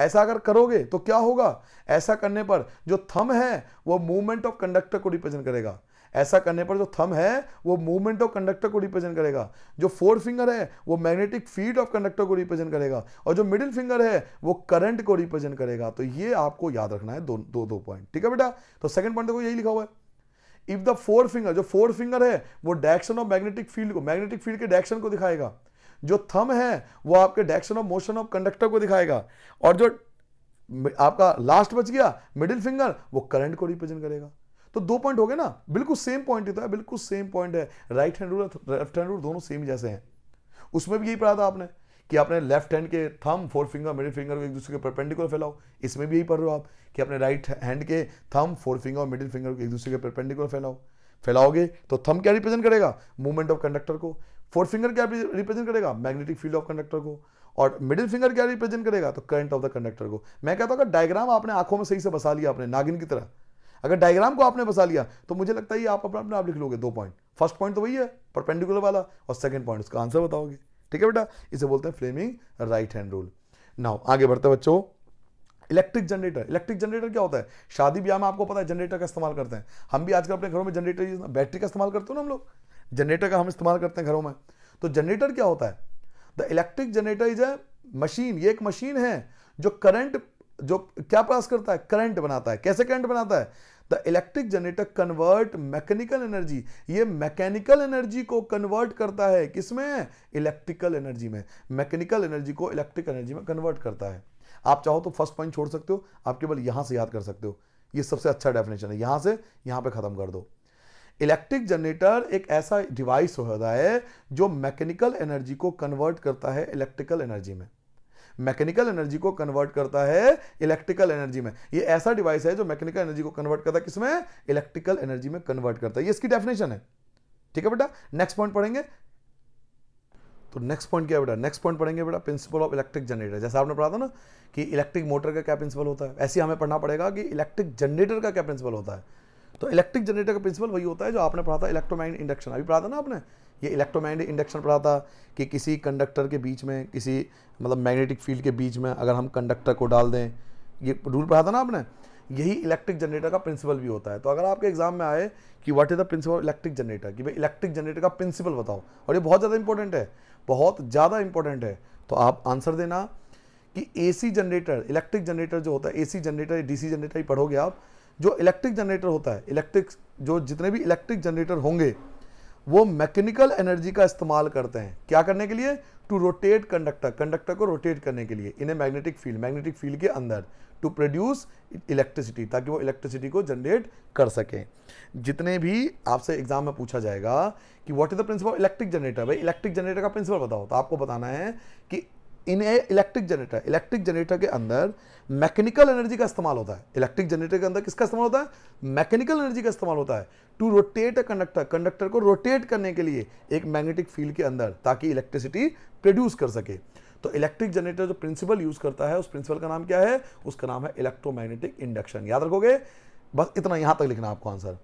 ऐसा अगर करोगे तो क्या होगा ऐसा करने पर जो थम है वो मूवमेंट ऑफ कंडक्टर को रिप्रेजेंट करेगा ऐसा करने पर जो थम है वो मूवमेंट ऑफ कंडक्टर को रिप्रेजेंट करेगा जो फोर फिंगर है वो मैग्नेटिक फील्ड ऑफ कंडक्टर को रिप्रेजेंट करेगा और जो मिडिल फिंगर है वो करंट को रिप्रेजेंट करेगा तो ये आपको याद रखना है दो दो, दो पॉइंट ठीक है बेटा तो सेकंड पॉइंट देखो यही लिखा हुआ है इफ द फोर फिंगर जो फोर फिंगर है वो डायरेक्शन ऑफ मैग्नेटिक फील्ड को मैग्नेटिक फील्ड के डायरेक्शन को दिखाएगा जो थम है वो आपके direction of motion of conductor को दिखाएगा और जो आपका लास्ट बच गया मिडिल फिंगर वो करंट को रिप्रेजेंट करेगा तो दो पॉइंट हो गए ना बिल्कुल सेम पॉइंट ही तो है बिल्कुल सेम पॉइंट है राइट हैंड रूल और लेफ्ट हैंड रूल दोनों सेम जैसे हैं उसमें भी यही पढ़ा था आपने कि आपने लेफ्ट हैंड के thumb four finger middle finger को एक दूसरे के परपेंडिकुलर फैलाओ इसमें भी यही पढ़ रहे हो आप कि अपने राइट हैंड के थम फोर फिंगर और मिडिल फिंगर को एक दूसरे के परपेंडिकुलर फैलाओ फैलाओगे तो थम क्या रिप्रेजेंट करेगा मूवमेंट ऑफ कंडक्टर को फोर फिंगर क्या रिप्रेजेंट करेगा मैग्नेटिक फील्ड ऑफ कंडक्टर को और मिडिल फिंगर क्या रिप्रेजेंट करेगा तो करंट ऑफ द कंडक्टर को मैं कहता हूँ डायग्राम आपने आंखों में सही से बसा लिया आपने नागिन की तरह अगर डायग्राम को आपने बसा लिया तो मुझे लगता है आप अपना अपने आप लिख लोगे दो पॉइंट फर्स्ट पॉइंट तो वही है परपेंडिकुलर वाला और सेकंड पॉइंट उसका आंसर बताओगे ठीक है बेटा इसे बोलते हैं Fleming right hand rule now आगे बढ़ते बच्चों इलेक्ट्रिक जनरेटर इलेक्ट्रिक जनरेटर क्या होता है शादी ब्याह में आपको पता है जनरेटर का इस्तेमाल करते हैं हम भी आजकल अपने घरों में जनरेटर बैटरी का इस्तेमाल करते हो ना हम लोग जनरेटर का हम इस्तेमाल करते हैं घरों में तो जनरेटर क्या होता है the electric generator is a machine ये एक मशीन है जो करंट जो क्या पास करता है करंट बनाता है कैसे करंट बनाता है electric generator convert mechanical energy ये मैकेनिकल एनर्जी को कन्वर्ट करता है किसमें इलेक्ट्रिकल एनर्जी में मैकेनिकल एनर्जी को इलेक्ट्रिक एनर्जी में कन्वर्ट करता है आप चाहो तो फर्स्ट पॉइंट छोड़ सकते हो आप केवल यहां से याद कर सकते हो ये सबसे अच्छा डेफिनेशन है यहां से यहां पे खत्म कर दो इलेक्ट्रिक जनरेटर एक ऐसा डिवाइस होता है जो मैकेनिकल एनर्जी को कन्वर्ट करता है इलेक्ट्रिकल एनर्जी में मैकेनिकल एनर्जी को कन्वर्ट करता है इलेक्ट्रिकल एनर्जी में ये ऐसा डिवाइस है जो मैकेनिकल एनर्जी को कन्वर्ट करता है किसमें इलेक्ट्रिकल एनर्जी में कन्वर्ट करता है ये इसकी डेफिनेशन है ठीक है बेटा नेक्स्ट पॉइंट पढ़ेंगे तो नेक्स्ट पॉइंट क्या बेटा नेक्स्ट पॉइंट पढ़ेंगे बेटा प्रिंसिपल ऑफ इलेक्ट्रिक जनरेटर जैसे आपने पढ़ा था ना कि इलेक्ट्रिक मोटर का क्या प्रिंसिपल होता है ऐसे हमें पढ़ना पड़ेगा कि इलेक्ट्रिक जनरेटर का क्या प्रिंसिपल होता है तो इलेक्ट्रिक जनरेटर का प्रिंसिपल वही होता है जो आपने पढ़ा था इलेक्ट्रोमैग्नेटिक इंडक्शन अभी पढ़ा था ना आपने ये इलेक्ट्रोमैग्नेटिक इंडक्शन पढ़ा था कि किसी कंडक्टर के बीच में किसी मतलब मैग्नेटिक फील्ड के बीच में अगर हम कंडक्टर को डाल दें ये रूल पढ़ा था ना आपने यही इलेक्ट्रिक जनरेटर का प्रिंसिपल भी होता है तो अगर आपके एग्जाम में आए कि what is the principle electric generator कि भाई इलेक्ट्रिक जनरेटर का प्रिंसिपल बताओ और ये बहुत ज़्यादा इंपॉर्टेंट है बहुत ज़्यादा इंपॉर्टेंट है तो आप आंसर देना कि एसी जनरेटर इलेक्ट्रिक जनरेटर जो होता है एसी जनरेटर डीसी जनरेटर ही पढ़ोगे आप जो इलेक्ट्रिक जनरेटर होता है इलेक्ट्रिक जो जितने भी इलेक्ट्रिक जनरेटर होंगे वो मैकेनिकल एनर्जी का इस्तेमाल करते हैं क्या करने के लिए टू रोटेट कंडक्टर कंडक्टर को रोटेट करने के लिए in a magnetic field magnetic field के अंदर टू प्रोड्यूस इलेक्ट्रिसिटी ताकि वो इलेक्ट्रिसिटी को जनरेट कर सकें जितने भी आपसे एग्जाम में पूछा जाएगा कि what is the principle electric generator भाई इलेक्ट्रिक जनरेटर का प्रिंसिपल बताओ तो आपको बताना है कि in a electric generator electric generator के अंदर मैकेनिकल एनर्जी का इस्तेमाल होता है इलेक्ट्रिक जनरेटर के अंदर किसका इस्तेमाल होता है मैकेनिकल एनर्जी का इस्तेमाल होता है to rotate a conductor conductor को रोटेट करने के लिए एक मैग्नेटिक फील्ड के अंदर ताकि इलेक्ट्रिसिटी प्रोड्यूस कर सके तो इलेक्ट्रिक जनरेटर जो प्रिंसिपल यूज करता है उस प्रिंसिपल का नाम क्या है उसका नाम है इलेक्ट्रोमैग्नेटिक इंडक्शन याद रखोगे बस इतना यहां तक लिखना आपको आंसर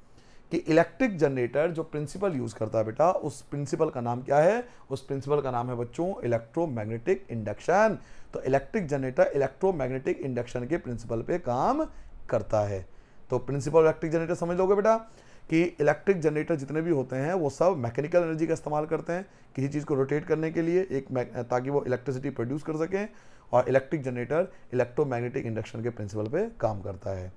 कि इलेक्ट्रिक जनरेटर जो प्रिंसिपल यूज़ करता है बेटा उस प्रिंसिपल का नाम क्या है उस प्रिंसिपल का नाम है बच्चों इलेक्ट्रोमैग्नेटिक इंडक्शन तो इलेक्ट्रिक जनरेटर इलेक्ट्रोमैग्नेटिक इंडक्शन के प्रिंसिपल पे काम करता है तो प्रिंसिपल इलेक्ट्रिक जनरेटर समझ लोगे बेटा कि इलेक्ट्रिक जनरेटर जितने भी होते हैं वो सब मैकेनिकल एनर्जी का इस्तेमाल करते हैं किसी चीज़ को रोटेट करने के लिए एक ताकि वो इलेक्ट्रिसिटी प्रोड्यूस कर सकें और इलेक्ट्रिक जनरेटर इलेक्ट्रोमैग्नेटिक इंडक्शन के प्रिंसिपल पे काम करता है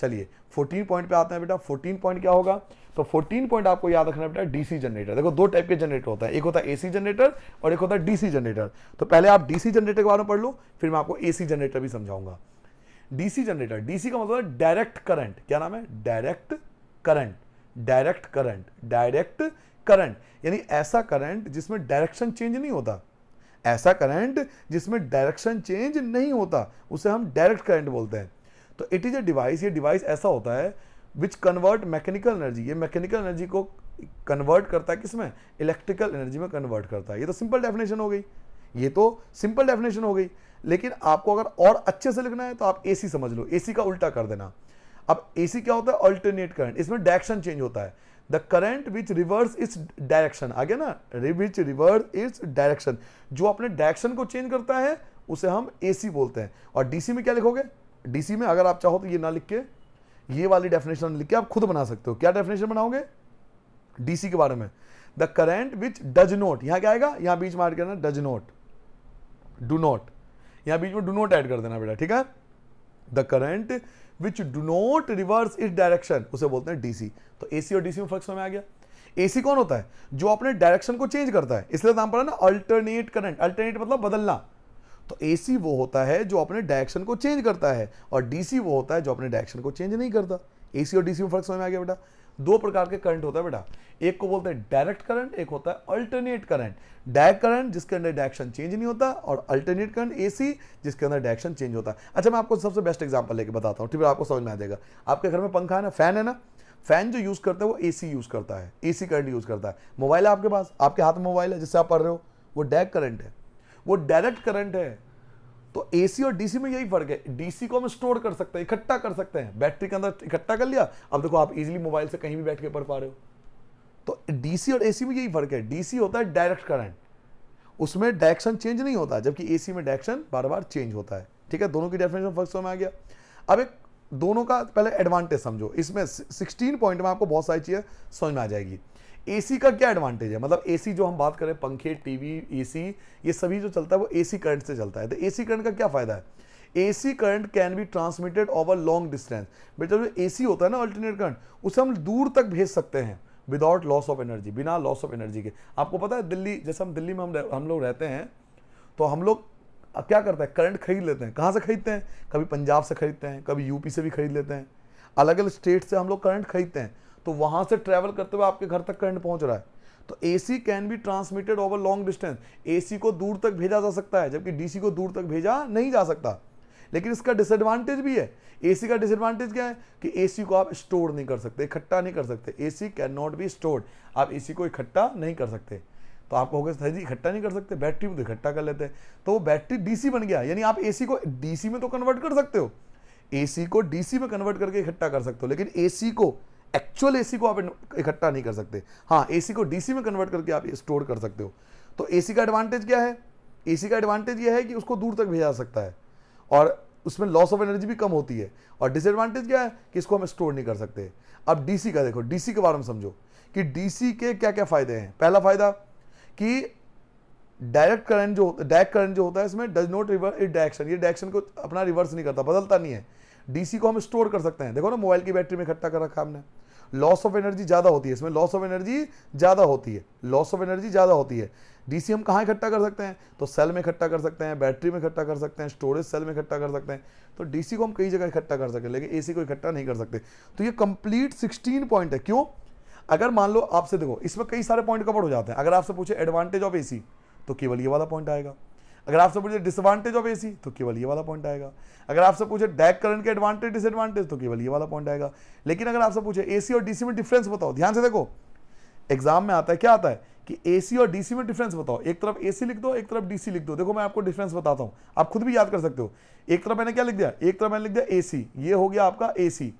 चलिए 14 पॉइंट पे आते हैं बेटा 14 पॉइंट क्या होगा तो 14 पॉइंट आपको याद रखना बेटा डीसी जनरेटर देखो दो टाइप के जनरेटर होता है एक होता है एसी जनरेटर और एक होता है डीसी जनरेटर तो पहले आप डीसी जनरेटर के बारे में पढ़ लो फिर मैं आपको एसी जनरेटर भी समझाऊंगा डीसी जनरेटर डीसी का मतलब डायरेक्ट करंट क्या नाम है direct current direct current direct current यानी ऐसा करंट जिसमें डायरेक्शन चेंज नहीं होता ऐसा करंट जिसमें डायरेक्शन चेंज नहीं होता उसे हम डायरेक्ट करंट बोलते हैं तो इट इज़ ए डिवाइस ये डिवाइस ऐसा होता है विच कन्वर्ट मैकेनिकल एनर्जी ये मैकेनिकल एनर्जी को कन्वर्ट करता है किसमें इलेक्ट्रिकल एनर्जी में कन्वर्ट करता है ये तो सिंपल डेफिनेशन हो गई ये तो सिंपल डेफिनेशन हो गई लेकिन आपको अगर और अच्छे से लिखना है तो आप एसी समझ लो एसी का उल्टा कर देना अब एसी क्या होता है अल्टरनेट करंट इसमें डायरेक्शन चेंज होता है the current which reverse is direction आ गया ना विच रिवर्स इज डायरेक्शन जो अपने डायरेक्शन को चेंज करता है उसे हम ए बोलते हैं और डीसी में क्या लिखोगे डीसी में अगर आप चाहो तो ये ना लिख के ये वाली डेफिनेशन लिख के आप खुद बना सकते हो क्या डेफिनेशन बनाओगे डीसी के बारे में the current which does not यहां क्या आएगा यहां बीच मार करना डज नोट डू नोट यहां बीच में डू नोट ऐड कर देना बेटा ठीक है the current which do not reverse it direction उसे बोलते हैं डीसी तो एसी और डीसी में फर्क समय आ गया एसी कौन होता है जो अपने डायरेक्शन को चेंज करता है इसलिए तो नाम पड़ा ना अल्टरनेट करंट अल्टरनेट मतलब बदलना तो सी वो होता है जो अपने डायरेक्शन को चेंज करता है और डीसी वो होता है जो अपने डायरेक्शन को चेंज नहीं करता सी और डीसी में फर्क समझ में आ गया बेटा दो प्रकार के करंट होता है बेटा एक को बोलते हैं डायरेक्ट करंट एक होता है अल्टरनेट करंट डायरेक्ट करंट जिसके अंदर डायरेक्शन चेंज नहीं होता और अल्टरनेट करंट एसी जिसके अंदर डायरेक्शन चेंज होता है अच्छा मैं आपको सबसे बेस्ट एग्जांपल लेके बताता हूँ ठीक है आपको समझ में आ जाएगा आपके घर में पंखा है ना फैन है ना फैन जो यूज़ करता है वो सी यूज़ करता है एसी करंट यूज़ करता है मोबाइल है आपके पास आपके हाथ में मोबाइल है जिससे आप पढ़ रहे हो वो डायरेक्ट करंट है वो डायरेक्ट करंट है तो एसी और डीसी में यही फर्क है डीसी को हम स्टोर कर सकते हैं इकट्ठा कर सकते हैं बैटरी के अंदर इकट्ठा कर लिया अब देखो आप इजीली मोबाइल से कहीं भी बैठ के पढ़ पा रहे हो तो डीसी और एसी में यही फर्क है डीसी होता है डायरेक्ट करंट उसमें डायरेक्शन चेंज नहीं होता जबकि एसी में डायरेक्शन बार बार चेंज होता है ठीक है दोनों की डेफिनेशन फर्स्ट में आ गया अब एक दोनों का पहले एडवांटेज समझो इसमें सिक्सटीन पॉइंट में आपको बहुत सारी चीज़ें समझ में आ जाएगी एसी का क्या एडवांटेज है मतलब एसी जो हम बात करें पंखे टीवी एसी e ये सभी जो चलता है वो एसी करंट से चलता है तो एसी करंट का क्या फ़ायदा है AC current can be transmitted over long distance बेटा जो एसी होता है ना अल्टरनेट करंट उसे हम दूर तक भेज सकते हैं विदाउट लॉस ऑफ एनर्जी बिना लॉस ऑफ एनर्जी के आपको पता है दिल्ली जैसे हम दिल्ली में हम हम लोग रहते हैं तो हम लोग क्या करते हैं करंट खरीद लेते हैं कहाँ से खरीदते हैं कभी पंजाब से खरीदते हैं कभी यूपी से भी खरीद लेते हैं अलग अलग स्टेट से हम लोग करंट खरीदते हैं तो वहां से ट्रेवल करते हुए आपके घर तक करंट पहुंच रहा है तो AC can be transmitted over long distance AC को दूर तक भेजा जा सकता है जबकि डीसी को दूर तक भेजा नहीं जा सकता लेकिन इसका डिसएडवांटेज भी है एसी का डिसएडवांटेज क्या है कि एसी को आप स्टोर नहीं कर सकते इकट्ठा नहीं कर सकते AC can not be stored आप एसी को इकट्ठा नहीं कर सकते तो आप कहोगे सर जी इकट्ठा नहीं कर सकते बैटरी में तो इकट्ठा कर लेते हैं तो वो बैटरी डीसी बन गया यानी आप एसी को डीसी में तो कन्वर्ट कर सकते हो एसी को डीसी में कन्वर्ट करके इकट्ठा कर सकते हो लेकिन एसी को एक्चुअल एसी को आप इकट्ठा नहीं कर सकते हाँ एसी को डीसी में कन्वर्ट करके आप स्टोर कर सकते हो तो एसी का एडवांटेज क्या है एसी का एडवांटेज यह है कि उसको दूर तक भेजा सकता है और उसमें लॉस ऑफ एनर्जी भी कम होती है और डिसएडवांटेज क्या है कि इसको हम स्टोर नहीं कर सकते अब डीसी का देखो डीसी के बारे में समझो कि डीसी के क्या क्या फ़ायदे हैं पहला फ़ायदा कि डायरेक्ट करंट जो डायरेक्ट करंट जो होता है इसमें does not reverse it direction ये डायरेक्शन को अपना रिवर्स नहीं करता बदलता नहीं है डीसी को हम स्टोर कर सकते हैं देखो ना मोबाइल की बैटरी में इकट्ठा कर रखा हमने लॉस ऑफ एनर्जी ज़्यादा होती है इसमें लॉस ऑफ एनर्जी ज़्यादा होती है लॉस ऑफ एनर्जी ज़्यादा होती है डीसी हम कहाँ इकट्ठा कर सकते हैं तो सेल में इकट्ठा कर सकते हैं बैटरी में इकट्ठा कर सकते हैं स्टोरेज सेल में इकट्ठा कर सकते हैं तो डीसी को हम कई जगह इकट्ठा कर सकते हैं लेकिन एसी को इकट्ठा नहीं कर सकते तो ये कंप्लीट 16 पॉइंट है क्यों अगर मान लो आपसे देखो इसमें कई सारे पॉइंट कवर हो जाते हैं अगर आपसे पूछे एडवांटेज ऑफ ए तो केवल ये वाला पॉइंट आएगा अगर आपसे पूछे डिसएडवांटेज ऑफ एसी तो केवल ये वाला पॉइंट आएगा अगर आपसे पूछे डैक करंट के एडवांटेज डिसएडवांटेज तो केवल ये वाला पॉइंट आएगा लेकिन अगर आपसे पूछे एसी और डीसी में डिफरेंस बताओ ध्यान से देखो एग्जाम में आता है क्या आता है कि एसी और डीसी में डिफरेंस बताओ एक तरफ एसी लिख दो एक तरफ डीसी लिख दो देखो मैं आपको डिफरेंस बताता हूं आप खुद भी याद कर सकते हो एक तरफ मैंने क्या लिख दिया एक तरफ मैंने लिख दिया एसी ये हो गया आपका एसी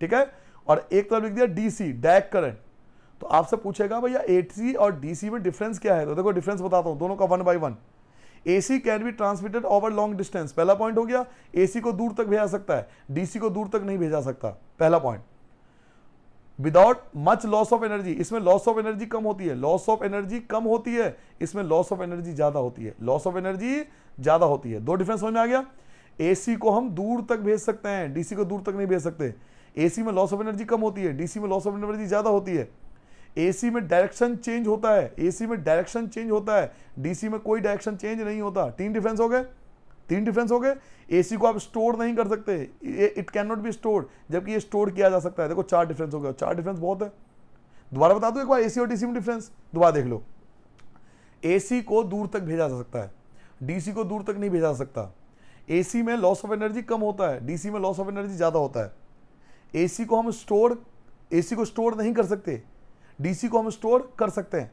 ठीक है और एक तरफ लिख दिया डीसी डैक करंट तो आपसे पूछेगा भैया एसी और डीसी में डिफरेंस क्या है तो देखो डिफरेंस बताता हूं दोनों का one by one AC can be transmitted over long distance पहला पॉइंट हो गया एसी को दूर तक भेजा सकता है डीसी को दूर तक नहीं भेजा सकता पहला point without much loss of energy इसमें लॉस ऑफ एनर्जी कम होती है लॉस ऑफ एनर्जी कम होती है इसमें लॉस ऑफ एनर्जी ज्यादा होती है लॉस ऑफ एनर्जी ज्यादा होती है दो डिफरेंस समझ में आ गया एसी को हम दूर तक भेज सकते हैं डीसी को दूर तक नहीं भेज सकते एसी में लॉस ऑफ एनर्जी कम होती है डीसी में लॉस ऑफ एनर्जी ज्यादा होती है एसी में डायरेक्शन चेंज होता है एसी में डायरेक्शन चेंज होता है डीसी में कोई डायरेक्शन चेंज नहीं होता तीन डिफेंस हो गए तीन डिफेंस हो गए एसी को आप स्टोर नहीं कर सकते it can not be store जबकि ये स्टोर किया जा सकता है देखो चार डिफरेंस हो गया चार डिफरेंस बहुत है दोबारा बता दो एक बार एसी और डीसी में डिफरेंस दोबारा देख लो एसी को दूर तक भेजा जा सकता है डीसी को दूर तक नहीं भेजा जा सकता एसी में लॉस ऑफ एनर्जी कम होता है डीसी में लॉस ऑफ एनर्जी ज़्यादा होता है एसी को हम स्टोर एसी को स्टोर नहीं कर सकते डीसी को हम स्टोर कर सकते हैं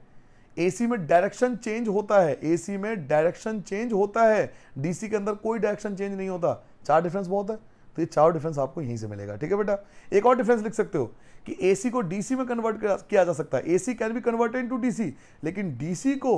एसी में डायरेक्शन चेंज होता है एसी में डायरेक्शन चेंज होता है डीसी के अंदर कोई डायरेक्शन चेंज नहीं होता चार डिफरेंस बहुत है तो ये चार डिफरेंस आपको यहीं से मिलेगा ठीक है बेटा एक और डिफरेंस लिख सकते हो कि एसी को डीसी में कन्वर्ट किया जा सकता है AC can be converted to DC लेकिन डीसी को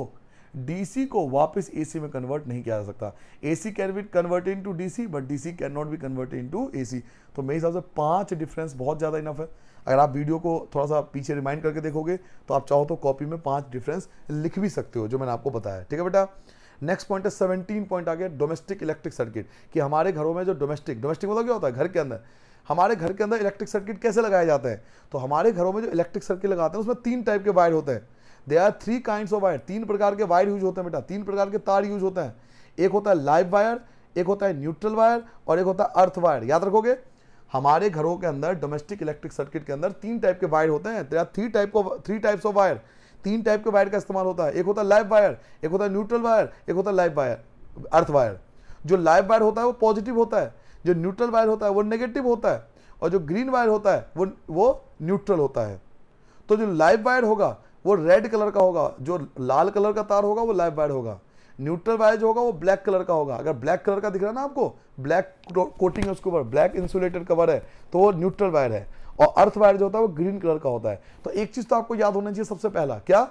डीसी को वापस एसी में कन्वर्ट नहीं किया जा सकता AC can be convert into DC but DC can not be convert into AC तो मेरे हिसाब से पांच डिफरेंस बहुत ज़्यादा इनफ है अगर आप वीडियो को थोड़ा सा पीछे रिमाइंड करके देखोगे तो आप चाहो तो कॉपी में पाँच डिफरेंस लिख भी सकते हो जो मैंने आपको बताया ठीक है बेटा नेक्स्ट पॉइंट है सेवनटीन पॉइंट आ गया डोमेस्टिक इलेक्ट्रिक सर्किट कि हमारे घरों में जो डोमेस्टिक डोमेस्टिक मतलब क्या होता है घर के अंदर हमारे घर के अंदर इलेक्ट्रिक सर्किट कैसे लगाया जाता है तो हमारे घरों में जो इलेक्ट्रिक सर्किट लगाते हैं उसमें तीन टाइप के वायर होते हैं they are three kind of wire तीन प्रकार के वायर यूज होते हैं बेटा तीन प्रकार के तार यूज होते हैं एक होता है लाइव वायर एक होता है न्यूट्रल वायर और एक होता है अर्थ वायर याद रखोगे हमारे घरों के अंदर डोमेस्टिक इलेक्ट्रिक सर्किट के अंदर तीन टाइप के वायर होते हैं थ्री तो टाइप को थ्री टाइप्स ऑफ वायर तीन टाइप के वायर का इस्तेमाल होता है एक होता है लाइव वायर एक होता है न्यूट्रल वायर एक होता है लाइव वायर अर्थ वायर जो लाइव वायर होता है वो पॉजिटिव होता है जो न्यूट्रल वायर होता है वो नेगेटिव होता है और जो ग्रीन वायर होता है वो वो न्यूट्रल होता है तो जो लाइव वायर होगा वो रेड कलर का होगा जो लाल कलर का तार होगा वो लाइव वायर होगा न्यूट्रल वायर जो होगा वो ब्लैक कलर का होगा अगर ब्लैक कलर का दिख रहा है ना आपको ब्लैक कोटिंग है उसके ऊपर ब्लैक इंसुलेटेड कवर है तो वो न्यूट्रल वायर है और अर्थ वायर जो होता है वो ग्रीन कलर का होता है तो एक चीज़ तो आपको याद होना चाहिए सबसे पहला क्या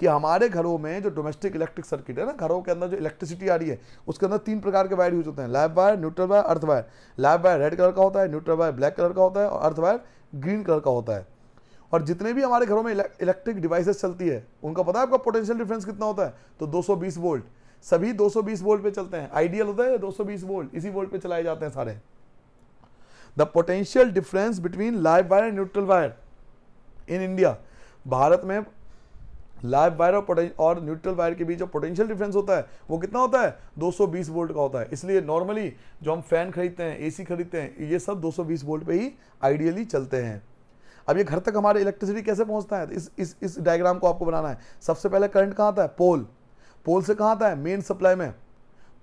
कि हमारे घरों में जो डोमेस्टिक इलेक्ट्रिक सर्किट है ना घरों के अंदर जो इलेक्ट्रिसिटी आ रही है उसके अंदर तीन प्रकार के वायर यूज होते हैं live wire neutral wire earth wire live wire red colour का होता है न्यूट्रल वायर ब्लैक कलर का होता है और अर्थ वायर ग्रीन कलर का होता है और जितने भी हमारे घरों में इलेक्ट्रिक डिवाइसेस चलती है उनका पता है आपका पोटेंशियल डिफरेंस कितना होता है तो 220 वोल्ट सभी 220 वोल्ट पे चलते हैं आइडियल होता है 220 वोल्ट इसी वोल्ट पे चलाए जाते हैं सारे the potential difference between live wire and neutral wire in India भारत में लाइव वायर और और न्यूट्रल वायर के बीच जो पोटेंशियल डिफरेंस होता है वो कितना होता है 220 वोल्ट का होता है इसलिए नॉर्मली जो हम फैन खरीदते हैं एसी खरीदते हैं ये सब 220 वोल्ट पे ही आइडियली चलते हैं अब ये घर तक हमारे इलेक्ट्रिसिटी कैसे पहुंचता है इस इस इस डायग्राम को आपको बनाना है सबसे पहले करंट कहाँ आता है पोल पोल से कहाँ आता है मेन सप्लाई में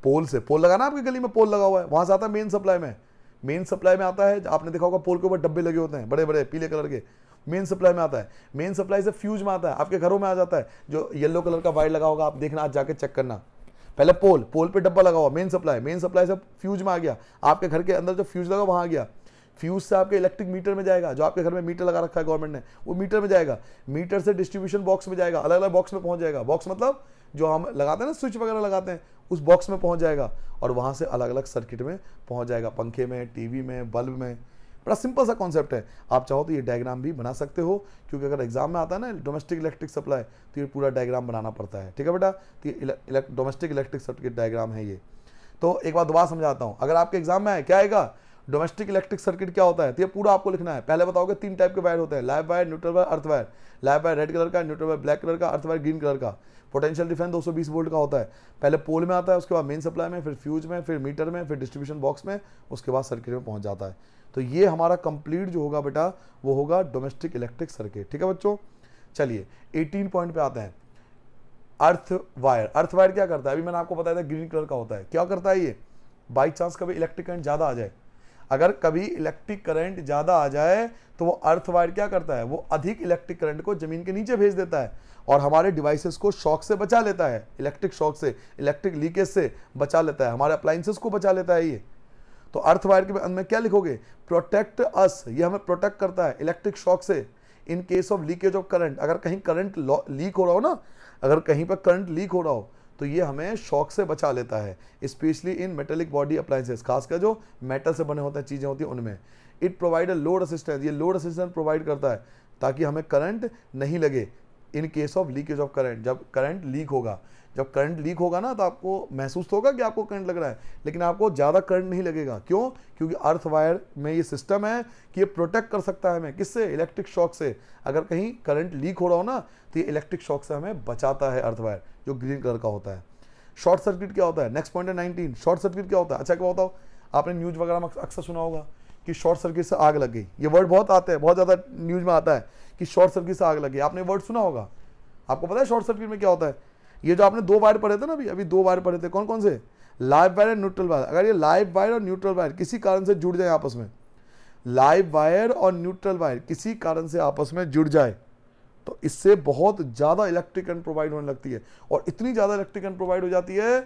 पोल से पोल लगाना आपकी गली में पोल लगा हुआ है वहाँ से आता है मेन सप्लाई में मेन सप्लाई में आता है आपने देखा होगा पोल के ऊपर डब्बे लगे होते हैं बड़े बड़े पीले कलर के मेन सप्लाई में आता है मेन सप्लाई से फ्यूज में आता है आपके घरों में आ जाता है जो येलो कलर का वायर लगा होगा आप देखना आज जाके चेक करना पहले पोल पोल पे डब्बा लगा हुआ मेन सप्लाई मेन सप्लाई से फ्यूज में आ गया आपके घर के अंदर जो फ्यूज लगा वहाँ आ गया फ्यूज से आपके इलेक्ट्रिक मीटर में जाएगा जो आपके घर में मीटर लगा रखा है गवर्नमेंट ने वो मीटर में जाएगा मीटर से डिस्ट्रीब्यूशन बॉक्स में जाएगा अलग अलग बॉक्स में पहुंच जाएगा बॉक्स मतलब जो हम लगाते हैं ना स्विच वगैरह लगाते हैं उस बॉक्स में पहुंच जाएगा और वहां से अलग अलग सर्किट में पहुंच जाएगा पंखे में टीवी में बल्ब में बड़ा सिंपल सा कॉन्सेप्ट है आप चाहो तो ये डायग्राम भी बना सकते हो क्योंकि अगर एग्जाम में आता है ना डोमेस्टिक इलेक्ट्रिक सप्लाई तो ये पूरा डायग्राम बनाना पड़ता है ठीक है बेटा तो ये डोमेस्टिक इलेक्ट्रिक सर्किट डायग्राम है ये तो एक बार दोबारा समझाता हूँ अगर आपके एग्जाम में आए क्या आएगा डोमेस्टिक इलेक्ट्रिक सर्किट क्या होता है तो ये पूरा आपको लिखना है पहले बताओगे तीन टाइप के वायर होते हैं live wire neutral wire earth wire live wire red colour का न्यूट्रल वायर ब्लैक कलर का अर्थ वायर ग्रीन कलर का पोटेंशियल डिफेंस 220 वोल्ट का होता है पहले पोल में आता है उसके बाद मेन सप्लाई में फिर फ्यूज में फिर मीटर में फिर डिस्ट्रीब्यूशन बॉक्स में उसके बाद सर्किट में पहुंच जाता है तो ये हमारा कंप्लीट जो होगा बेटा वो होगा डोमेस्टिक इलेक्ट्रिक सर्किट ठीक है बच्चों चलिए 18 पॉइंट पे आते हैं अर्थ वायर अर्थ वायर क्या करता है अभी मैंने आपको बताया था ग्रीन कलर का होता है क्या करता है ये बाई चांस कभी इलेक्ट्रिक करंट ज़्यादा आ जाए अगर कभी इलेक्ट्रिक करंट ज़्यादा आ जाए तो वो अर्थ वायर क्या करता है वो अधिक इलेक्ट्रिक करंट को ज़मीन के नीचे भेज देता है और हमारे डिवाइसेस को शॉक से बचा लेता है इलेक्ट्रिक शॉक से इलेक्ट्रिक लीकेज से बचा लेता है हमारे अप्लाइंसेस को बचा लेता है ये तो अर्थ वायर के अंदर क्या लिखोगे प्रोटेक्ट अस ये हमें प्रोटेक्ट करता है इलेक्ट्रिक शॉक से in case of leakage of current अगर कहीं करंट लीक हो रहा हो ना अगर कहीं पर करंट लीक हो रहा हो तो ये हमें शॉक से बचा लेता है specially in metallic body appliances खासकर जो मेटल से बने होते हैं चीज़ें होती हैं उनमें it provide a load assistance ये लोड असिस्टेंस प्रोवाइड करता है ताकि हमें करंट नहीं लगे in case of leakage of current जब करंट लीक होगा जब करंट लीक होगा ना तो आपको महसूस तो होगा कि आपको करंट लग रहा है लेकिन आपको ज़्यादा करंट नहीं लगेगा क्यों क्योंकि अर्थ वायर में ये सिस्टम है कि ये प्रोटेक्ट कर सकता है हमें किससे इलेक्ट्रिक शॉक से अगर कहीं करंट लीक हो रहा हो ना तो ये इलेक्ट्रिक शॉक से हमें बचाता है अर्थ वायर जो ग्रीन कलर का होता है शॉर्ट सर्किट क्या होता है नेक्स्ट पॉइंट है नाइनटीन शॉर्ट सर्किट क्या होता है अच्छा क्या बताओ आपने न्यूज़ वगैरह में अक्सर सुना होगा कि शॉर्ट सर्किट से आग लग गई ये वर्ड बहुत आते हैं बहुत ज़्यादा न्यूज़ में आता है कि शॉर्ट सर्किट से आग लग गई आपने वर्ड सुना होगा आपको पता है शॉर्ट सर्किट में क्या होता है ये जो आपने दो वायर पढ़े थे ना अभी अभी दो वायर पढ़े थे कौन कौन से live wire and neutral wire अगर ये लाइव वायर और न्यूट्रल वायर किसी कारण से जुड़ जाए आपस में लाइव वायर और न्यूट्रल वायर किसी कारण से आपस में जुड़ जाए तो इससे बहुत ज़्यादा इलेक्ट्रिक करंट प्रोवाइड होने लगती है और इतनी ज़्यादा इलेक्ट्रिक करंट प्रोवाइड हो जाती है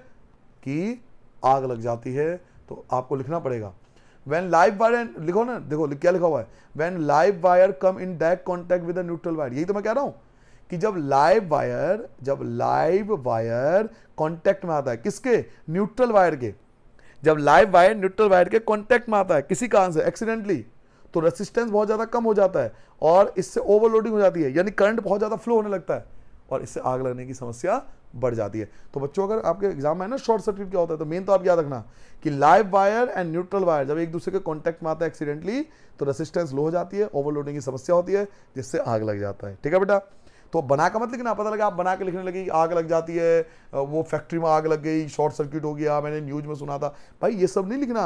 कि आग लग जाती है तो आपको लिखना पड़ेगा वैन लाइव वायर एंड लिखो ना देखो क्या लिखा हुआ है when live wire come in direct contact with neutral wire यही तो मैं कह रहा हूँ कि जब लाइव वायर जब लाइव वायर कांटेक्ट में आता है किसके न्यूट्रल वायर के जब लाइव वायर न्यूट्रल वायर के कांटेक्ट में आता है किसी कारण से एक्सीडेंटली तो रेसिस्टेंस बहुत ज़्यादा कम हो जाता है और इससे ओवरलोडिंग हो जाती है यानी करंट बहुत ज़्यादा फ्लो होने लगता है और इससे आग लगने की समस्या बढ़ जाती है तो बच्चों अगर आपके एग्जाम में ना शॉर्ट सर्किट क्या होता है तो मेन तो आप याद रखना कि live wire and neutral wire जब एक दूसरे के कॉन्टैक्ट में आता है एक्सीडेंटली तो रेसिस्टेंस लो हो जाती है ओवरलोडिंग की समस्या होती है जिससे आग लग जाता है ठीक है बेटा तो बना का मत लिखना पता लगा आप बना के लिखने लगी आग लग जाती है वो फैक्ट्री में आग लग गई शॉर्ट सर्किट हो गया मैंने न्यूज में सुना था भाई ये सब नहीं लिखना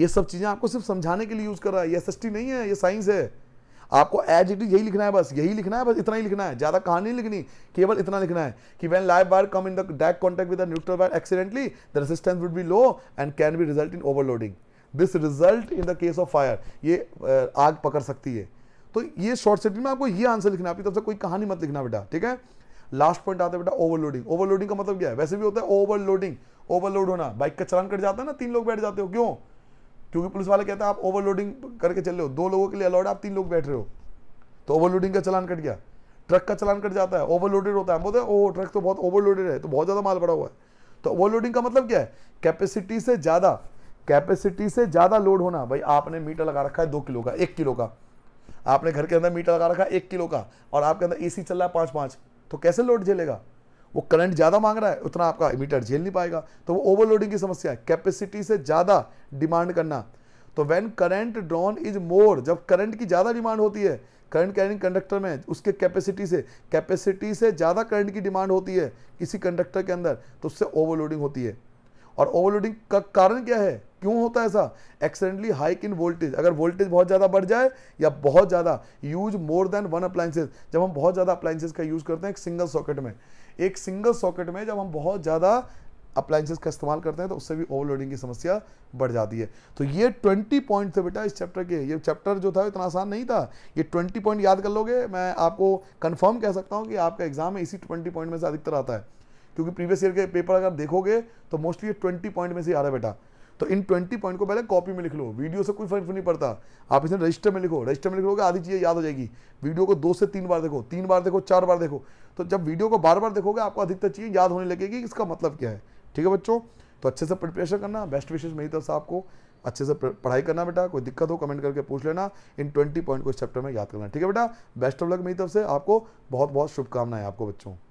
ये सब चीज़ें आपको सिर्फ समझाने के लिए यूज़ कर रहा है ये एस नहीं है ये साइंस है आपको एज इट इज यही लिखना है बस यही लिखना है बस इतना ही लिखना है ज़्यादा कहानी नहीं लिखनी केवल इतना लिखना है कि when live wire come in the direct contact with neutral wire accidentally the resistance would be low and can be result in overloading this result in the case of fire ये आग पकड़ सकती है तो ये शॉर्ट सर्किट में आपको ये आंसर लिखना आपकी तरफ से कोई कहानी मत लिखना बेटा ठीक है लास्ट पॉइंट आता है बेटा ओवरलोडिंग ओवरलोडिंग का मतलब क्या है वैसे भी होता है ओवरलोडिंग ओवरलोड होना बाइक का चलान कट जाता है ना तीन लोग बैठ जाते हो क्यों क्योंकि पुलिस वाले कहते हैं आप ओवरलोडिंग करके चल रहे हो दो लोगों के लिए अलाउड आप तीन लोग बैठ रहे हो तो ओवरलोडिंग का चलान कट गया ट्रक का चलान कट जाता है ओवरलोडेड होता है बोलते हैं ओ ट्रक तो बहुत ओवरलोडेड है तो बहुत ज़्यादा माल पड़ा हुआ है तो ओवरलोडिंग का मतलब क्या है कैपेसिटी से ज़्यादा कैपेसिटी से ज़्यादा लोड होना भाई आपने मीटर लगा रखा है दो किलो का एक किलो का आपने घर के अंदर मीटर लगा रखा एक किलो का और आपके अंदर एसी चल रहा है पाँच पाँच तो कैसे लोड झेलेगा वो करंट ज़्यादा मांग रहा है उतना आपका मीटर झेल नहीं पाएगा तो वो ओवरलोडिंग की समस्या है कैपेसिटी से ज़्यादा डिमांड करना तो when current drawn is more जब करंट की ज़्यादा डिमांड होती है करंट कैरिंग कंडक्टर में उसके कैपेसिटी से कैपेसिटी से ज़्यादा करंट की डिमांड होती है किसी कंडक्टर के अंदर तो उससे ओवरलोडिंग होती है और ओवरलोडिंग का कारण क्या है क्यों होता है ऐसा एक्सीडेंटली हाइक इन वोल्टेज अगर वोल्टेज बहुत ज़्यादा बढ़ जाए या बहुत ज़्यादा use more than one appliances जब हम बहुत ज़्यादा अप्लाइंसेज का यूज़ करते हैं एक सिंगल सॉकेट में एक सिंगल सॉकेट में जब हम बहुत ज़्यादा अप्लाइंसेज का इस्तेमाल करते हैं तो उससे भी ओवरलोडिंग की समस्या बढ़ जाती है तो ये ट्वेंटी पॉइंट थे बेटा इस चैप्टर के ये चैप्टर जो था इतना आसान नहीं था ये ट्वेंटी पॉइंट याद कर लोगे मैं आपको कन्फर्म कह सकता हूँ कि आपका एग्जाम है इसी ट्वेंटी पॉइंट में से अधिकतर आता है क्योंकि प्रीवियस ईयर के पेपर अगर देखोगे तो मोस्टली ये ट्वेंटी पॉइंट में से आ रहा है बेटा तो इन ट्वेंटी पॉइंट को पहले कॉपी में लिख लो वीडियो से कोई फर्क नहीं पड़ता आप इसे रजिस्टर में लिखो रजिस्टर में लिखोगे आधी चीज़ें याद हो जाएगी वीडियो को दो से तीन बार देखो तीन बार देखो चार बार देखो तो जब वीडियो को बार बार देखोगे आपको अधिकतर चीज़ें याद होने लगेगी इसका मतलब क्या है ठीक है बच्चों तो अच्छे से प्रिपरेशन करना बेस्ट विशेष मेरी तरफ से आपको अच्छे से पढ़ाई करना बेटा कोई दिक्कत हो कमेंट करके पूछ लेना इन ट्वेंटी पॉइंट को इस चैप्टर में याद करना ठीक है बेटा बेस्ट ऑफ लक मेरी तरफ से आपको बहुत बहुत शुभकामनाएं आपको बच्चों